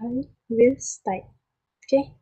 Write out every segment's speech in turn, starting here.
I will start. Okay.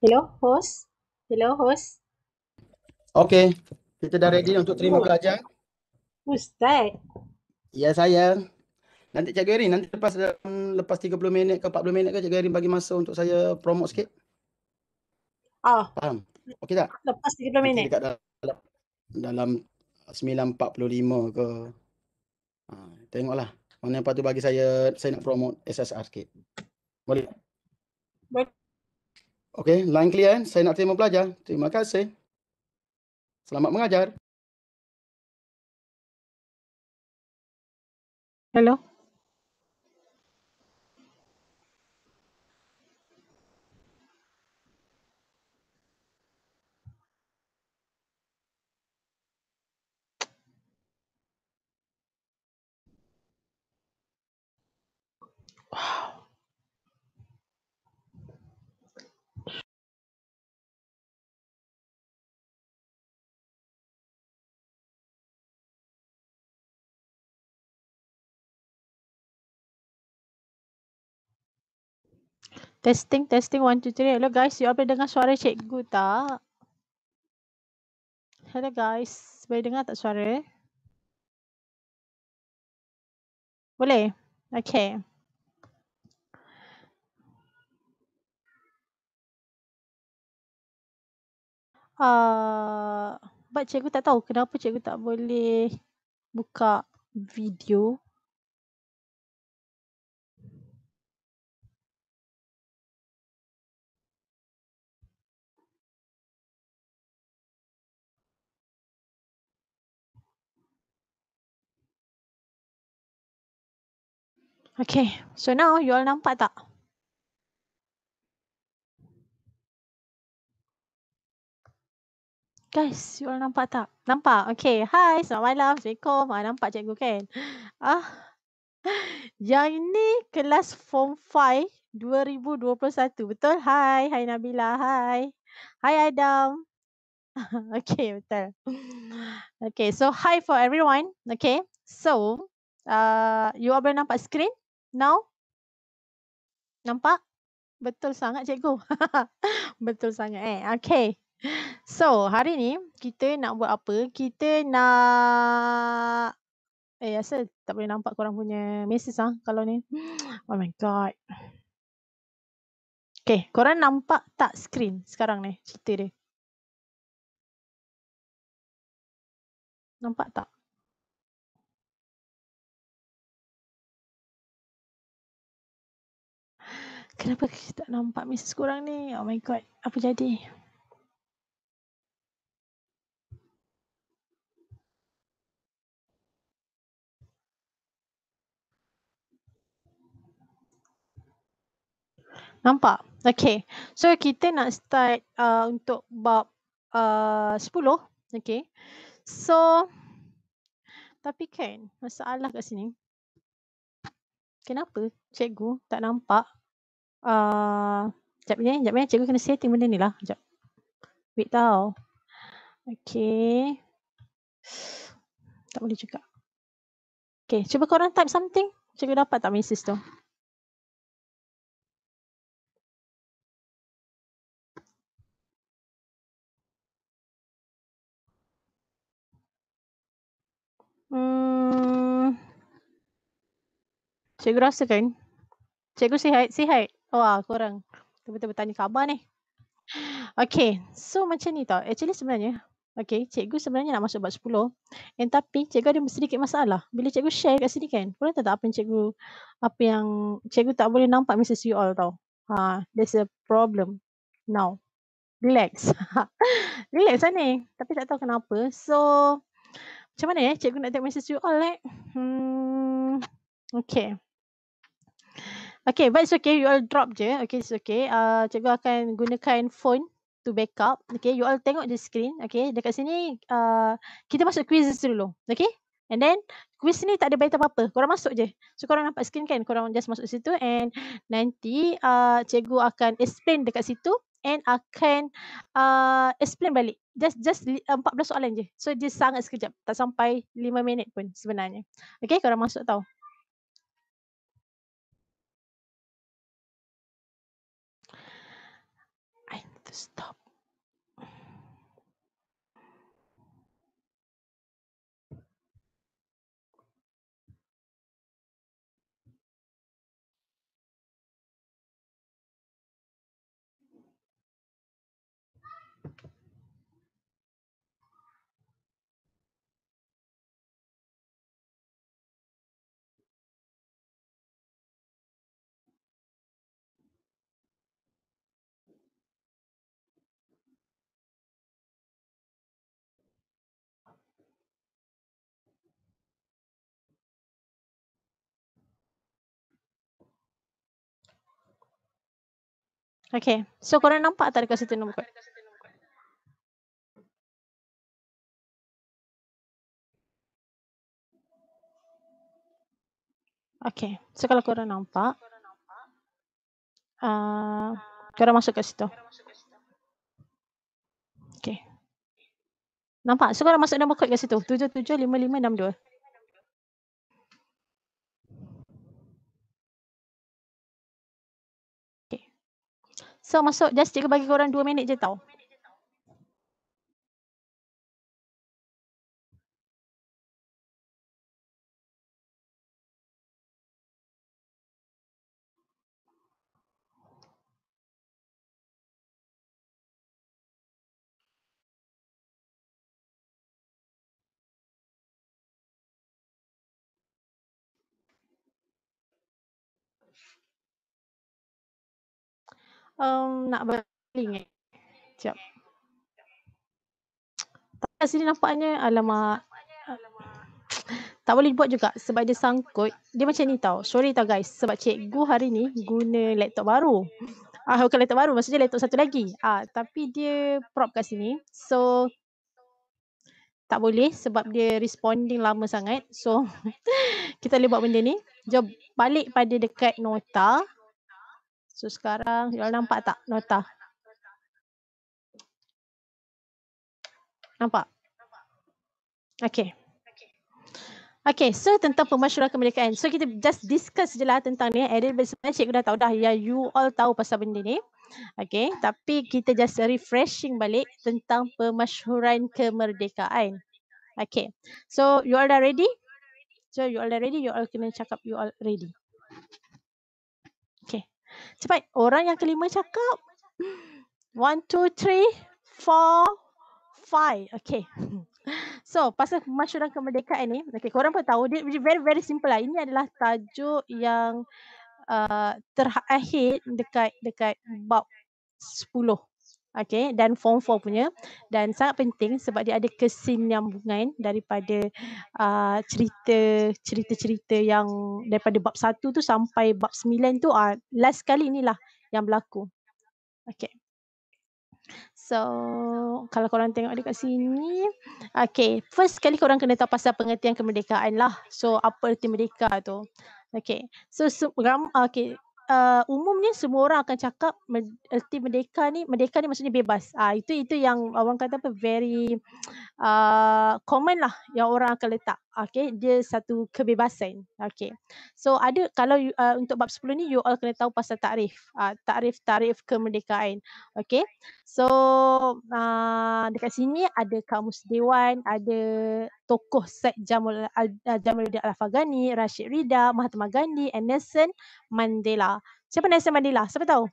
Hello, host. Hello, host. Okay, kita dah ready untuk terima oh. pelajar. Ustaz. Ya, saya. Nanti Cikgu Erin, nanti lepas dalam, um, lepas 30 minit ke 40 minit ke Cikgu Erin bagi masa untuk saya promote sikit? Ah. Faham? Okey tak? Lepas 30 minit. Dekat dalam, dalam 9.45 ke. Ha, tengoklah. Mana lepas tu bagi saya, saya nak promote SSR sikit. Boleh? Boleh. Okey, lain klien, eh? saya nak terima pelajar. Terima kasih. Selamat mengajar. Hello. Testing, testing, one, two, three. Hello guys, you all dengar suara cikgu tak? Hello guys, boleh dengar tak suara? Boleh? Okay. Uh, but cikgu tak tahu kenapa cikgu tak boleh buka video. Okay, so now you all nampak tak? Guys, you all nampak tak? Nampak? Okay, hi, selamat malam, Assalamualaikum. Ah, nampak cikgu kan? Ah, yang ni kelas Form 5 2021, betul? Hi, hi Nabila, hi, hi Adam. okay, betul. Okay, so hi for everyone. Okay, so uh, you all boleh nampak screen? Now? Nampak? Betul sangat cikgu. Betul sangat eh. Okay. So, hari ni kita nak buat apa? Kita nak... Eh, rasa tak boleh nampak korang punya mesis lah kalau ni. Oh my god. Okay, korang nampak tak screen sekarang ni cerita dia? Nampak tak? kenapa kita tak nampak mesej korang ni? Oh my god, apa jadi? Nampak? Okay. So kita nak start uh, untuk bab uh, 10. Okay. So, tapi kan masalah kat sini. Kenapa cikgu tak nampak Ah, sekejap uh, ni, sekejap ni. Cikgu kena setting benda ni lah. Sekejap. Wait tau. Okay. Tak boleh cakap. Okay, cuba korang type something. Cikgu dapat tak message tu? Hmm. Cikgu rasa kan? Cikgu sihat, sihat. Wah, oh, korang Tiba-tiba bertanya khabar ni. Okay, so macam ni tau. Actually sebenarnya, okay, cikgu sebenarnya nak masuk bab 10. And eh, tapi cikgu ada sedikit masalah. Bila cikgu share kat sini kan, korang tahu tak apa yang cikgu, apa yang cikgu tak boleh nampak Mrs. You All tau. Ha, there's a problem now. Relax. Relax lah ni. Tapi tak tahu kenapa. So, macam mana eh cikgu nak tengok Mrs. You All eh? Hmm, okay. Okay, but it's okay. You all drop je. Okay, it's okay. Uh, cikgu akan gunakan phone to backup. Okay, you all tengok the screen. Okay, dekat sini uh, kita masuk quiz dulu. Okay, and then quiz ni tak ada baik apa-apa. Korang masuk je. So, korang nampak screen kan? Korang just masuk situ and nanti uh, cikgu akan explain dekat situ and akan uh, explain balik. Just just 14 uh, soalan je. So, dia sangat sekejap. Tak sampai 5 minit pun sebenarnya. Okay, korang masuk tau. stop Okay. So korang nampak tak dekat situ nombor Okay. So kalau korang nampak, uh, korang masuk ke situ. Okay. Nampak? So korang masuk nombor kod ke situ. 77 5562. So masuk just cikgu bagi korang 2 minit je tau. um, nak baling eh. Sekejap. Tak ada sini nampaknya. Alamak. Tak boleh buat juga sebab dia sangkut. Dia macam ni tau. Sorry tau guys. Sebab cikgu hari ni guna laptop baru. Ah, bukan laptop baru. Maksudnya laptop satu lagi. Ah, tapi dia prop kat sini. So, tak boleh sebab dia responding lama sangat. So, kita boleh buat benda ni. Jom balik pada dekat nota. So sekarang, you all nampak tak nota? Nampak? Okay. Okay, so tentang pemasyuran kemerdekaan. So kita just discuss je lah tentang ni. Eh, sebenarnya cikgu dah tahu dah yang you all tahu pasal benda ni. Okay, tapi kita just refreshing balik tentang pemasyuran kemerdekaan. Okay, so you all dah ready? So you all dah ready? You all kena cakap you all ready. Cepat. Orang yang kelima cakap. One, two, three, four, five. Okay. So, pasal masyarakat kemerdekaan ni. Okay, korang pun tahu. Dia very, very simple lah. Ini adalah tajuk yang uh, terakhir dekat dekat bab sepuluh okay, dan form 4 punya dan sangat penting sebab dia ada kesinambungan daripada ah, cerita-cerita-cerita yang daripada bab satu tu sampai bab sembilan tu uh, last kali inilah yang berlaku. Okay. So, kalau korang tengok dekat sini, okay, first sekali korang kena tahu pasal pengertian kemerdekaan lah. So, apa erti merdeka tu? Okay, so, so okay, uh, umumnya semua orang akan cakap erti merdeka ni merdeka ni maksudnya bebas ah uh, itu itu yang orang kata apa very uh, common lah yang orang akan letak okay dia satu kebebasan okay so ada kalau you, uh, untuk bab 10 ni you all kena tahu pasal tarif, uh, ah, tarif takrif kemerdekaan okay so uh, dekat sini ada kamus dewan ada tokoh set Jamal Al ah, Jamaluddin Al Afghani Rashid Rida Mahatma Gandhi and Nelson Mandela siapa Nelson Mandela siapa tahu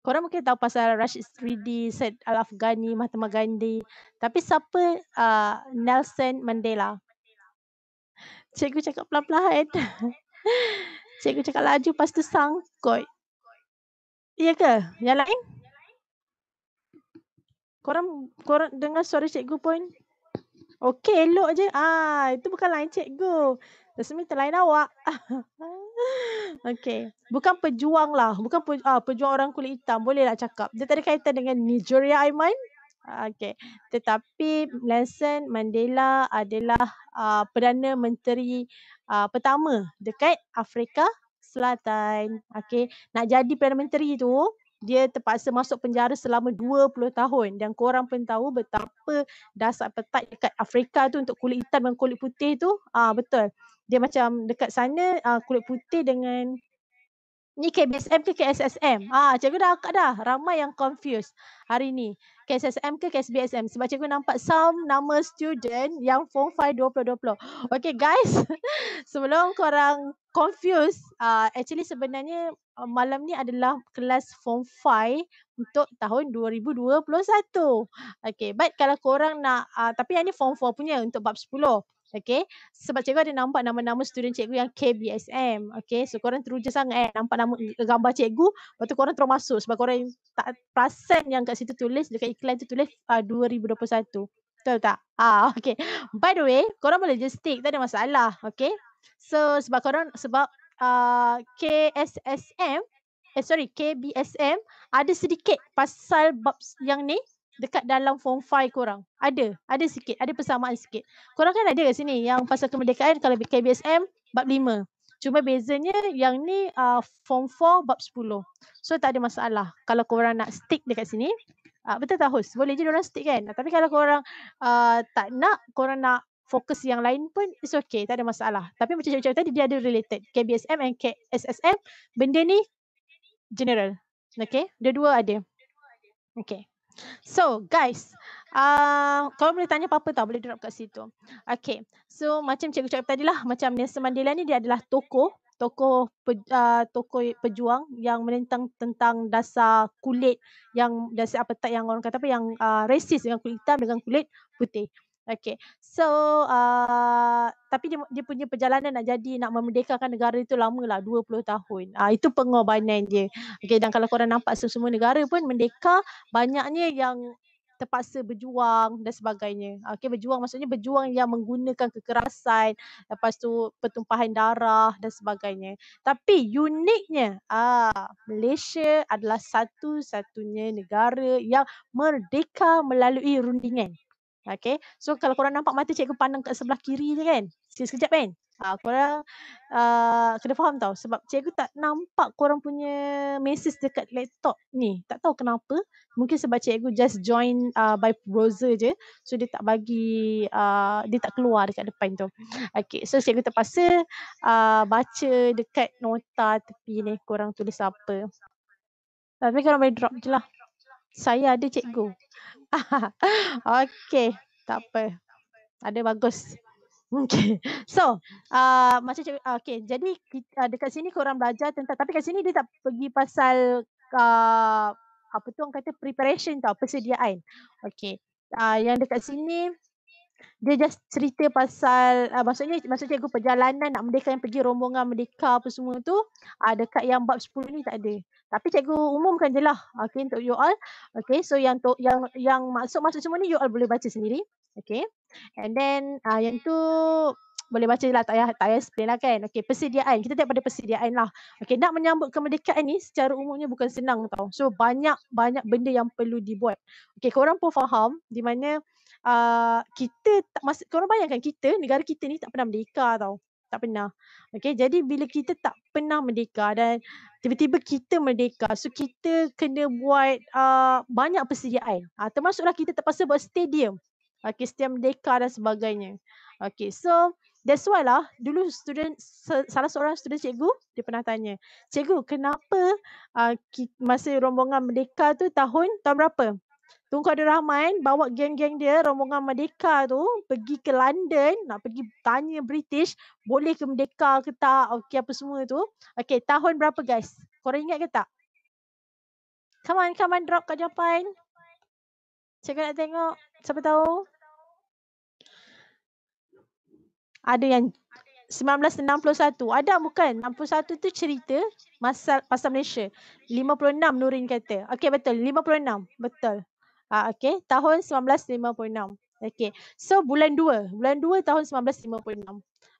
Korang mungkin tahu pasal Rashid Sridi, Said Al-Afghani, Mahatma Gandhi. Tapi siapa uh, Nelson Mandela? Cikgu cakap pelan-pelan. Cikgu cakap laju lepas tu sangkut. Iya ke? Yang lain? Korang, korang dengar suara cikgu pun? Okey, elok je. Ah, itu bukan lain cikgu. Tersemin terlain awak. Okey. Bukan pejuang lah. Bukan pe, ah, pejuang orang kulit hitam. bolehlah cakap. Dia tak ada kaitan dengan Nigeria Aiman. Okey. Tetapi Nelson Mandela adalah uh, Perdana Menteri uh, pertama dekat Afrika Selatan. Okey. Nak jadi Perdana Menteri tu dia terpaksa masuk penjara selama 20 tahun dan kau orang pun tahu betapa dasar petak dekat Afrika tu untuk kulit hitam dan kulit putih tu ah uh, betul. Dia macam dekat sana uh, kulit putih dengan ni KBSM ke KSSM? Ah, cikgu dah akak dah. Ramai yang confused hari ni. KSSM ke KSBSM sebab cikgu nampak some nama student yang form 5 2020. Okay guys, sebelum korang confused, uh, actually sebenarnya uh, malam ni adalah kelas form 5 untuk tahun 2021. Okay, but kalau korang nak, uh, tapi yang ni form 4 punya untuk bab 10. Okay. Sebab cikgu ada nampak nama-nama student cikgu yang KBSM. Okay. So korang teruja sangat eh. Nampak nama eh, gambar cikgu. Lepas tu korang terus masuk. Sebab korang tak perasan yang kat situ tulis. Dekat iklan tu tulis ah, uh, 2021. Betul tak? Ah, okay. By the way, korang boleh just stick. Tak ada masalah. Okay. So sebab korang, sebab uh, ah, KSSM, eh sorry, KBSM ada sedikit pasal bab yang ni dekat dalam form 5 korang. Ada. Ada sikit. Ada persamaan sikit. Korang kan ada kat sini yang pasal kemerdekaan kalau KBSM bab 5. Cuma bezanya yang ni uh, form 4 bab 10. So tak ada masalah kalau korang nak stick dekat sini. Uh, betul tak host? Boleh je orang stick kan? Tapi kalau korang uh, tak nak, korang nak fokus yang lain pun it's okay. Tak ada masalah. Tapi macam cakap tadi dia ada related. KBSM and KSSM. Benda ni general. Okay. Dua-dua ada. Okay. So guys, uh, kalau boleh tanya apa-apa tau boleh drop kat situ. Okay, so macam cikgu cakap tadi lah, macam Nelson Mandela ni dia adalah tokoh tokoh pe, uh, tokoh pejuang yang menentang tentang dasar kulit yang dasar apa tak yang orang kata apa yang uh, rasis dengan kulit hitam dengan kulit putih. Okay. So, uh, tapi dia, dia punya perjalanan nak jadi, nak memerdekakan negara itu lama lah, 20 tahun. Uh, itu pengorbanan dia. Okay, dan kalau korang nampak semua negara pun merdeka, banyaknya yang terpaksa berjuang dan sebagainya. Okay, berjuang maksudnya berjuang yang menggunakan kekerasan, lepas tu pertumpahan darah dan sebagainya. Tapi uniknya, ah, Malaysia adalah satu-satunya negara yang merdeka melalui rundingan. Okay. So kalau korang nampak mata cikgu pandang kat sebelah kiri je kan. Sekejap kan. Ha, korang uh, kena faham tau. Sebab cikgu tak nampak korang punya message dekat laptop ni. Tak tahu kenapa. Mungkin sebab cikgu just join uh, by browser je. So dia tak bagi, uh, dia tak keluar dekat depan tu. Okay. So cikgu terpaksa uh, baca dekat nota tepi ni korang tulis apa. Tapi korang boleh drop je lah. Saya ada cikgu. okay, tak apa. Ada bagus. Okay. So, uh, macam cik, uh, okay. Jadi kita, uh, dekat sini korang belajar tentang, tapi kat sini dia tak pergi pasal uh, apa tu orang kata preparation tau, persediaan. Okay. Uh, yang dekat sini dia just cerita pasal uh, maksudnya maksud cikgu perjalanan nak merdeka yang pergi rombongan merdeka apa semua tu uh, dekat yang bab 10 ni tak ada. Tapi cikgu umumkan je lah ah, okay, untuk you all. Okay so yang to, yang yang masuk masuk semua ni you all boleh baca sendiri. Okay and then uh, yang tu boleh baca je lah tak payah, tak payah explain lah kan. Okay persediaan kita tengok pada persediaan lah. Okay nak menyambut kemerdekaan ni secara umumnya bukan senang tau. So banyak banyak benda yang perlu dibuat. Okay orang pun faham di mana uh, kita tak masuk korang bayangkan kita negara kita ni tak pernah merdeka tau tak pernah. Okay, jadi bila kita tak pernah merdeka dan tiba-tiba kita merdeka, so kita kena buat uh, banyak persediaan. Uh, termasuklah kita terpaksa buat stadium. Okay, stadium merdeka dan sebagainya. Okay, so that's why lah dulu student salah seorang student cikgu dia pernah tanya, cikgu kenapa uh, masa rombongan merdeka tu tahun tahun berapa? Tunku Abdul Rahman bawa geng-geng dia, rombongan Merdeka tu pergi ke London nak pergi tanya British boleh ke Merdeka ke tak, okey apa semua tu. Okey, tahun berapa guys? Korang ingat ke tak? Come on, come on drop kat Japan. Cikgu nak tengok, siapa tahu? Ada yang 1961. Ada bukan? 61 tu cerita masa pasal Malaysia. 56 Nurin kata. Okey betul. 56. Betul. Uh, okay, tahun 1956. Okay, so bulan 2. Bulan 2 tahun 1956.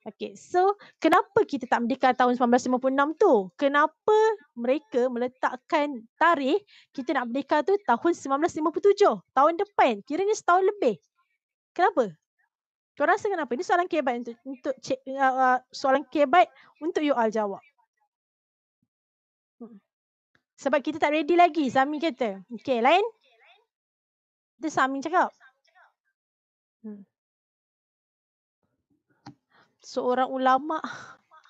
Okay, so kenapa kita tak merdeka tahun 1956 tu? Kenapa mereka meletakkan tarikh kita nak merdeka tu tahun 1957? Tahun depan, kiranya setahun lebih. Kenapa? Kau rasa kenapa? Ini soalan kebat untuk, untuk cik, uh, uh, soalan kebat untuk you all jawab. Hmm. Sebab kita tak ready lagi, Sami kata. Okay, lain? Dia Samin cakap. Hmm. Seorang ulama.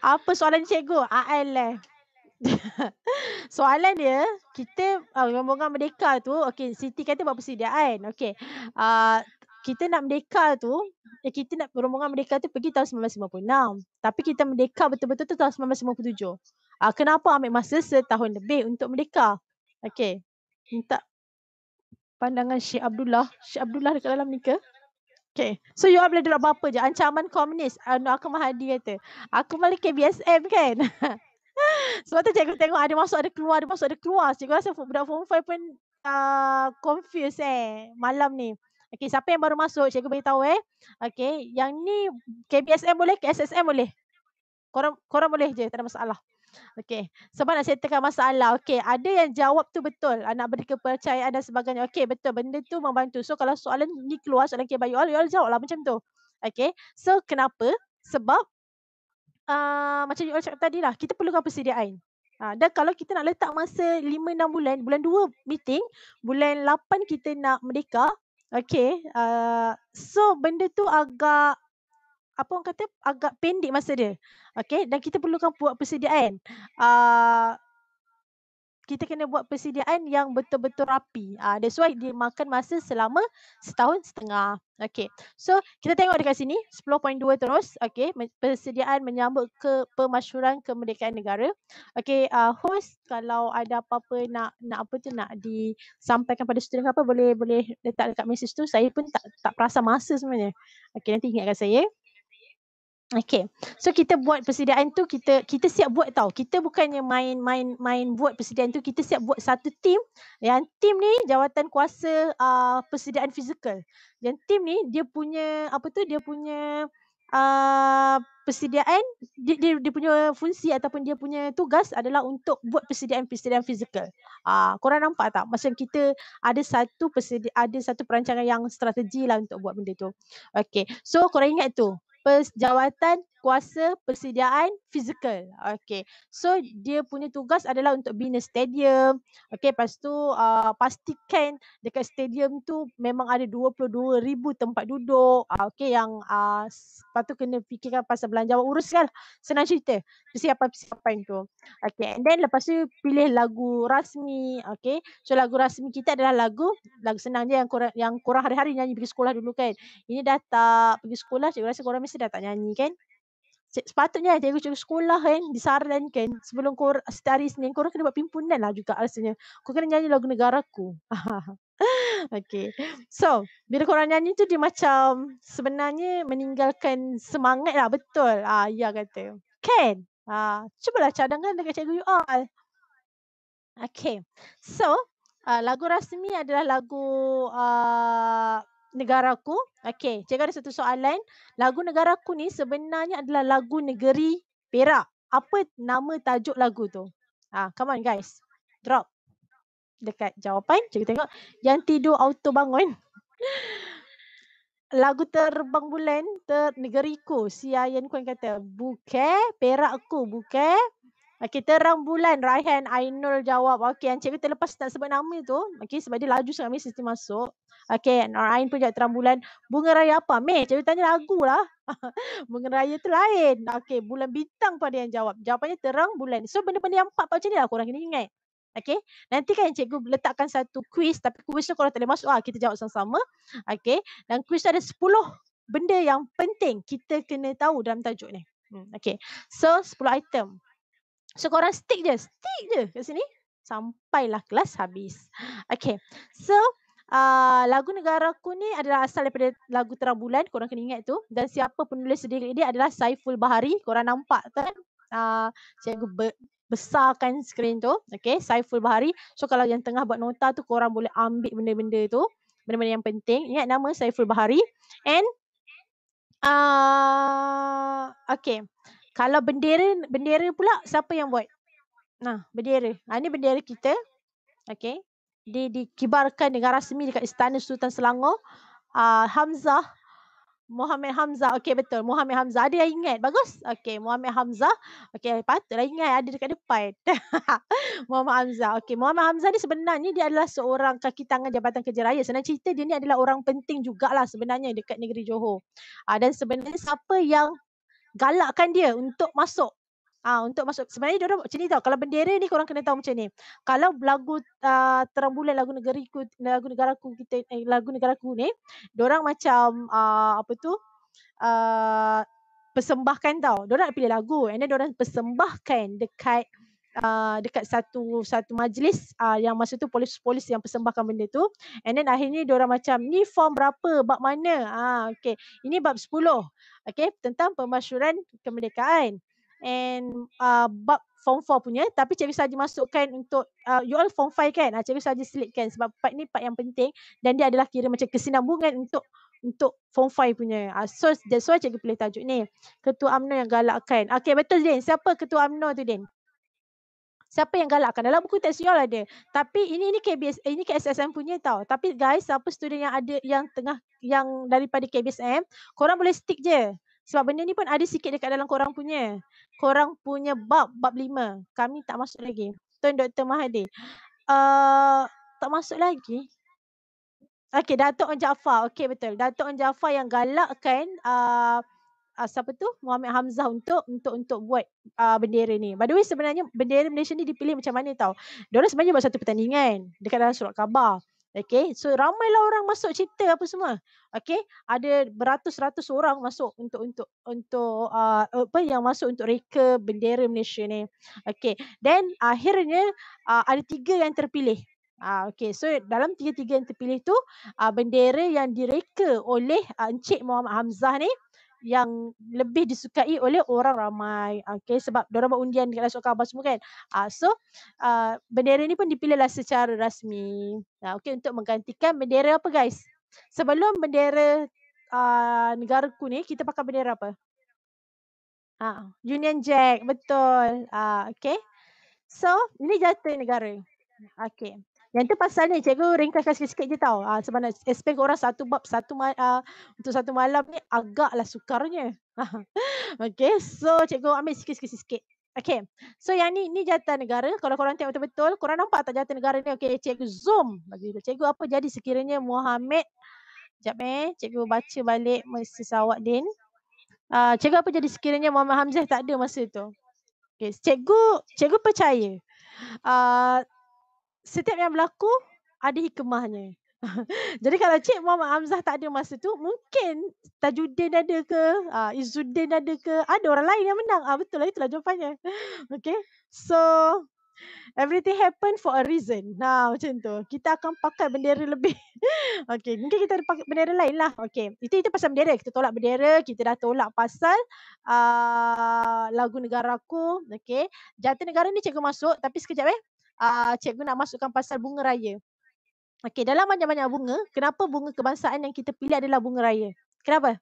Apa soalan cikgu? AL ah, lah Soalan dia, kita uh, rombongan merdeka tu, Okay, Siti kata buat persediaan. Okey. Uh, kita nak merdeka tu, eh, kita nak rombongan merdeka tu pergi tahun 1956. Tapi kita merdeka betul-betul tu tahun 1957. Uh, kenapa ambil masa setahun lebih untuk merdeka? Okay, Minta pandangan Syekh Abdullah. Syekh Abdullah dekat dalam ni ke? Okay. So you all boleh drop apa je. Ancaman komunis. Anwar ah, Akhmad Mahadi kata. Aku balik KBSM kan? Sebab tu cikgu tengok ada masuk ada keluar, ada masuk ada keluar. Cikgu rasa budak form 5 pun uh, confused eh malam ni. Okay, siapa yang baru masuk? Cikgu beritahu eh. Okay, yang ni KBSM boleh, KSSM boleh? Korang, korang boleh je, tak ada masalah. Okey, sebab nak settlekan masalah. Okey, ada yang jawab tu betul. Ah, nak beri kepercayaan dan sebagainya. Okey, betul. Benda tu membantu. So kalau soalan ni keluar, soalan KBI, you all, you all jawablah macam tu. Okey, so kenapa? Sebab uh, macam you all cakap tadi lah, kita perlukan persediaan. Ha, dan kalau kita nak letak masa 5-6 bulan, bulan 2 meeting, bulan 8 kita nak merdeka. Okey, uh, so benda tu agak apa orang kata agak pendek masa dia. Okay dan kita perlukan buat persediaan. Uh, kita kena buat persediaan yang betul-betul rapi. Uh, that's why dia makan masa selama setahun setengah. Okay. So kita tengok dekat sini 10.2 terus. Okay. Persediaan menyambut ke pemasyuran kemerdekaan negara. Okay. Uh, host kalau ada apa-apa nak nak apa tu nak disampaikan pada student apa boleh boleh letak dekat message tu. Saya pun tak tak perasa masa sebenarnya. Okay nanti ingatkan saya. Okay. So kita buat persediaan tu kita kita siap buat tau. Kita bukannya main main main buat persediaan tu kita siap buat satu team. Yang team ni jawatan kuasa uh, persediaan fizikal. Yang team ni dia punya apa tu dia punya uh, persediaan dia, dia, dia punya fungsi ataupun dia punya tugas adalah untuk buat persediaan persediaan fizikal. Ah uh, korang nampak tak macam kita ada satu persedia, ada satu perancangan yang strategi lah untuk buat benda tu. Okay. So korang ingat tu persejawatan kuasa persediaan fizikal. Okay. So dia punya tugas adalah untuk bina stadium. Okay. Lepas tu uh, pastikan dekat stadium tu memang ada ribu tempat duduk. Uh, ah, okay. Yang uh, lepas tu kena fikirkan pasal belanja awak uruskan. Senang cerita. Persiapan-persiapan tu. Okay. And then lepas tu pilih lagu rasmi. Okay. So lagu rasmi kita adalah lagu lagu senang je yang kurang yang kurang hari-hari nyanyi pergi sekolah dulu kan. Ini dah tak pergi sekolah. Cikgu rasa korang mesti dah tak nyanyi kan sepatutnya cikgu-cikgu sekolah kan disarankan sebelum kor setiap hari Senin korang kena buat pimpunan lah juga rasanya. Kau kena nyanyi lagu negaraku. okay. So, bila korang nyanyi tu dia macam sebenarnya meninggalkan semangat lah. Betul. Ah, ya kata. Kan? Ah, cubalah cadangkan dengan cikgu you all. Okay. So, uh, lagu rasmi adalah lagu uh, negaraku. Okey, cikgu ada satu soalan. Lagu negaraku ni sebenarnya adalah lagu negeri Perak. Apa nama tajuk lagu tu? Ah, ha, come on guys. Drop. Dekat jawapan, cikgu tengok. Yang tidur auto bangun. lagu terbang bulan ter negeriku si ayan kuan kata bukan perakku buke. Okey, ah, terang bulan. Raihan Ainul jawab. Okey, Encik kata lepas tak sebut nama tu. Okey, sebab dia laju sangat mesej dia masuk. Okey, Nur Ain pun jawab terang bulan. Bunga raya apa? Meh, cikgu tanya lagu lah. Bunga raya tu lain. Okey, bulan bintang pun ada yang jawab. Jawapannya terang bulan. So, benda-benda yang empat macam ni lah korang kena ingat. Okey, nanti kan encik cikgu letakkan satu quiz. Tapi quiz tu korang tak boleh masuk. Ah, kita jawab sama-sama. Okey, dan quiz tu ada sepuluh benda yang penting kita kena tahu dalam tajuk ni. Hmm, okay. So sepuluh item. So korang stick je, stick je kat sini. Sampailah kelas habis. Okay. So uh, lagu negaraku ni adalah asal daripada lagu Terang Bulan. Korang kena ingat tu. Dan siapa penulis sedikit ini adalah Saiful Bahari. Korang nampak kan? Uh, cikgu ber- besarkan skrin tu. Okay. Saiful Bahari. So kalau yang tengah buat nota tu korang boleh ambil benda-benda tu. Benda-benda yang penting. Ingat nama Saiful Bahari. And uh, okay. Okay. Kalau bendera bendera pula siapa yang buat? Nah, bendera. Ha, ini bendera kita. Okey. Di dikibarkan dengan rasmi dekat Istana Sultan Selangor. Ah uh, Hamzah Muhammad Hamzah. Okey betul. Muhammad Hamzah. Ada yang ingat? Bagus. Okey, Muhammad Hamzah. Okey, patutlah ingat ada dekat depan. Muhammad Hamzah. Okey, Muhammad Hamzah ni sebenarnya dia adalah seorang kaki tangan Jabatan Kerja Raya. Senang cerita dia ni adalah orang penting jugalah sebenarnya dekat negeri Johor. Uh, dan sebenarnya siapa yang galakkan dia untuk masuk Ah ha, untuk masuk sebenarnya dia orang macam ni tau. Kalau bendera ni korang kena tahu macam ni. Kalau lagu uh, ah, terang bulan lagu negeriku lagu negaraku kita eh, lagu negaraku ni, dia orang macam uh, apa tu? Uh, persembahkan tau. Dia orang pilih lagu and then dia orang persembahkan dekat uh, dekat satu satu majlis uh, yang masa tu polis-polis yang persembahkan benda tu and then akhirnya dia orang macam ni form berapa bab mana ah uh, okey ini bab 10 okey tentang pemasyuran kemerdekaan and uh, bab form 4 punya tapi cikgu saja masukkan untuk uh, you all form 5 kan ah uh, cikgu saja selitkan kan? sebab part ni part yang penting dan dia adalah kira macam kesinambungan untuk untuk form 5 punya. Uh, so that's why cikgu pilih tajuk ni. Ketua amno yang galakkan. Okay betul Din. Siapa ketua amno tu Din? siapa yang galakkan dalam buku teks you all ada tapi ini ini KBS eh, ini KSSM punya tau tapi guys siapa student yang ada yang tengah yang daripada KBSM korang boleh stick je sebab benda ni pun ada sikit dekat dalam korang punya korang punya bab bab 5 kami tak masuk lagi tuan doktor Mahathir uh, tak masuk lagi Okay, Datuk On Jaffa. Okay, betul. Datuk On yang galakkan uh, uh, siapa tu Muhammad Hamzah untuk untuk untuk buat uh, bendera ni. By the way sebenarnya bendera Malaysia ni dipilih macam mana tau. Diorang sebenarnya buat satu pertandingan dekat dalam surat khabar. Okay, so ramai lah orang masuk cerita apa semua. Okay, ada beratus-ratus orang masuk untuk untuk untuk uh, apa yang masuk untuk reka bendera Malaysia ni. Okay, then uh, akhirnya uh, ada tiga yang terpilih. Uh, okay, so dalam tiga-tiga yang terpilih tu uh, bendera yang direka oleh uh, Encik Muhammad Hamzah ni yang lebih disukai oleh orang ramai. Okay, sebab diorang buat undian dekat Dasuk khabar semua kan. Uh, so, uh, bendera ni pun dipilihlah secara rasmi. Uh, okay, untuk menggantikan bendera apa guys? Sebelum bendera uh, ah, negara ku ni, kita pakai bendera apa? uh, Union Jack, betul. Uh, okay. So, ini jatuh negara. Okay. Yang tu pasal ni cikgu ringkaskan sikit-sikit je tau. Ha, sebab nak explain ke orang satu bab satu uh, untuk satu malam ni agaklah sukarnya. okay so cikgu ambil sikit-sikit-sikit. Okay so yang ni ni jatah negara. Kalau korang tengok betul-betul korang nampak tak jatah negara ni. Okay cikgu zoom. Bagi cikgu apa jadi sekiranya Muhammad. Sekejap eh cikgu baca balik Mr. Sawak Din. Uh, cikgu apa jadi sekiranya Muhammad Hamzah tak ada masa tu. Okay cikgu, cikgu percaya. Uh, setiap yang berlaku ada hikmahnya. Jadi kalau Cik Muhammad Hamzah tak ada masa tu, mungkin Tajuddin ada ke, uh, ah, Izzuddin ada ke, ada orang lain yang menang. Ah uh, betul lah itulah jawapannya. okay. So everything happen for a reason. Nah macam tu. Kita akan pakai bendera lebih. okay. Mungkin kita ada pakai bendera lain lah. Okay. Itu itu pasal bendera. Kita tolak bendera. Kita dah tolak pasal uh, lagu negaraku. Okay. Jantan negara ni cikgu masuk. Tapi sekejap eh uh, cikgu nak masukkan pasal bunga raya. Okey, dalam banyak-banyak bunga, kenapa bunga kebangsaan yang kita pilih adalah bunga raya? Kenapa?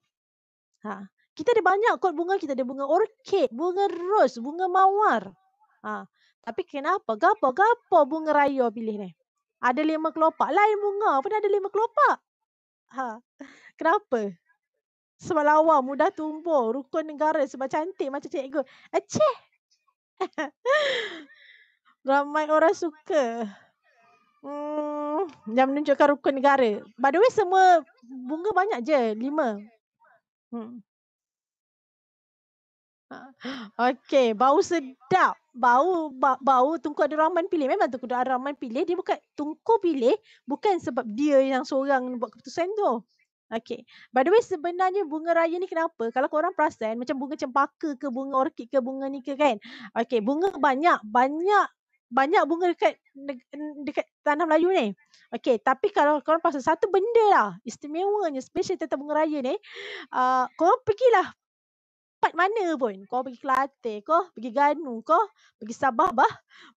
Ha. Kita ada banyak kot bunga, kita ada bunga orkid, bunga ros, bunga mawar. Ha. Tapi kenapa? Gapo? Gapo bunga raya pilih ni? Ada lima kelopak. Lain bunga pun ada lima kelopak. Ha. Kenapa? Sebab lawa mudah tumbuh. Rukun negara sebab cantik macam cikgu. Aceh. Ramai orang suka. Hmm, yang menunjukkan rukun negara. By the way, semua bunga banyak je. Lima. Hmm. Ah, okay, bau sedap. Bau ba, bau tungku ada ramai pilih. Memang tungku ada ramai pilih. Dia bukan tungku pilih. Bukan sebab dia yang seorang buat keputusan tu. Okay. By the way, sebenarnya bunga raya ni kenapa? Kalau korang perasan, macam bunga cempaka ke, bunga orkid ke, bunga ni ke kan? Okay, bunga banyak. Banyak banyak bunga dekat dekat tanah Melayu ni. Okey, tapi kalau korang pasal satu benda lah istimewanya special tentang bunga raya ni, uh, korang pergilah tempat mana pun. Kau pergi Kelate, kau pergi Ganu, kau pergi Sabah, bah.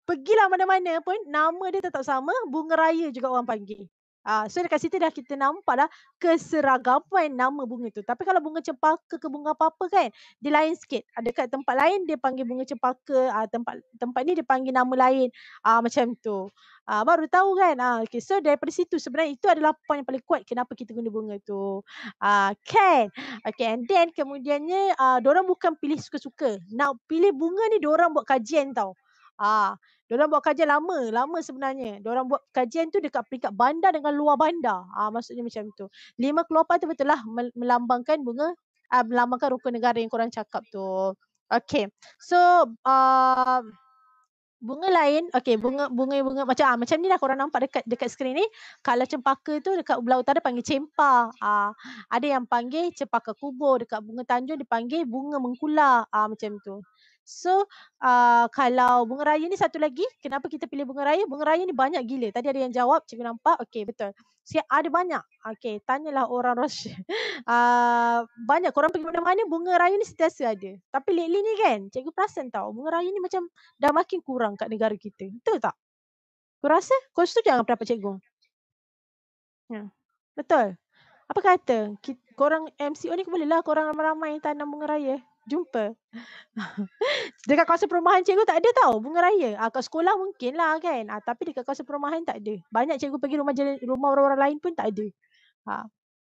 Pergilah mana-mana pun, nama dia tetap sama, bunga raya juga orang panggil. Ah, so dekat situ dah kita nampak dah keseragaman nama bunga tu. Tapi kalau bunga cempaka ke bunga apa-apa kan, dia lain sikit. Ah, dekat tempat lain dia panggil bunga cempaka, ah, tempat tempat ni dia panggil nama lain ah, macam tu. Ah, baru tahu kan. Ah, okay. So daripada situ sebenarnya itu adalah poin yang paling kuat kenapa kita guna bunga tu. Ah, kan? Okay and then kemudiannya ah, diorang bukan pilih suka-suka. Nak pilih bunga ni diorang buat kajian tau. Ah, Diorang buat kajian lama, lama sebenarnya. Diorang buat kajian tu dekat peringkat bandar dengan luar bandar. Ah ha, maksudnya macam itu. Lima kelopak tu betul lah melambangkan bunga uh, melambangkan rukun negara yang korang cakap tu. Okay. So uh, bunga lain, okay bunga bunga bunga macam ah uh, macam ni lah korang nampak dekat dekat skrin ni. Kalau cempaka tu dekat belah utara panggil cempa. Ah uh, ada yang panggil cempaka kubur dekat bunga tanjung dipanggil bunga mengkula. Ah uh, macam tu. So uh, kalau bunga raya ni satu lagi, kenapa kita pilih bunga raya? Bunga raya ni banyak gila. Tadi ada yang jawab, cikgu nampak. Okay, betul. Siap, ada banyak. Okay, tanyalah orang Rosh. Uh, ah, banyak, korang pergi mana-mana, bunga raya ni sentiasa ada. Tapi lately ni kan, cikgu perasan tau, bunga raya ni macam dah makin kurang kat negara kita. Betul tak? Kau rasa? Kau setuju dengan pendapat cikgu? Ya. Betul. Apa kata? Korang MCO ni bolehlah korang ramai-ramai tanam bunga raya. Jumpa. dekat kawasan perumahan cikgu tak ada tau bunga raya. Ah, kat sekolah mungkin lah kan. Ah, tapi dekat kawasan perumahan tak ada. Banyak cikgu pergi rumah jalan, rumah orang-orang lain pun tak ada. Ah.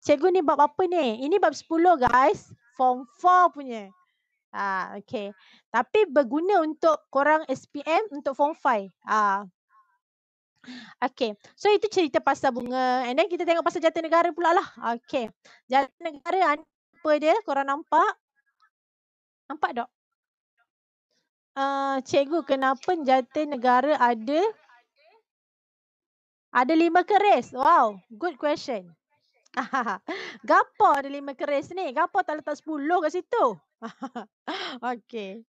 Cikgu ni bab apa ni? Ini bab 10 guys. Form 4 punya. ah, okay. Tapi berguna untuk korang SPM untuk form 5. Ah. Ha. Okay. So itu cerita pasal bunga. And then kita tengok pasal jatah negara pula lah. Okay. Jatah negara apa dia? Korang nampak? Nampak tak? Uh, cikgu kenapa jata negara ada ada lima keris? Wow, good question. Gapa ada lima keris ni? Gapa tak letak sepuluh kat situ? okay.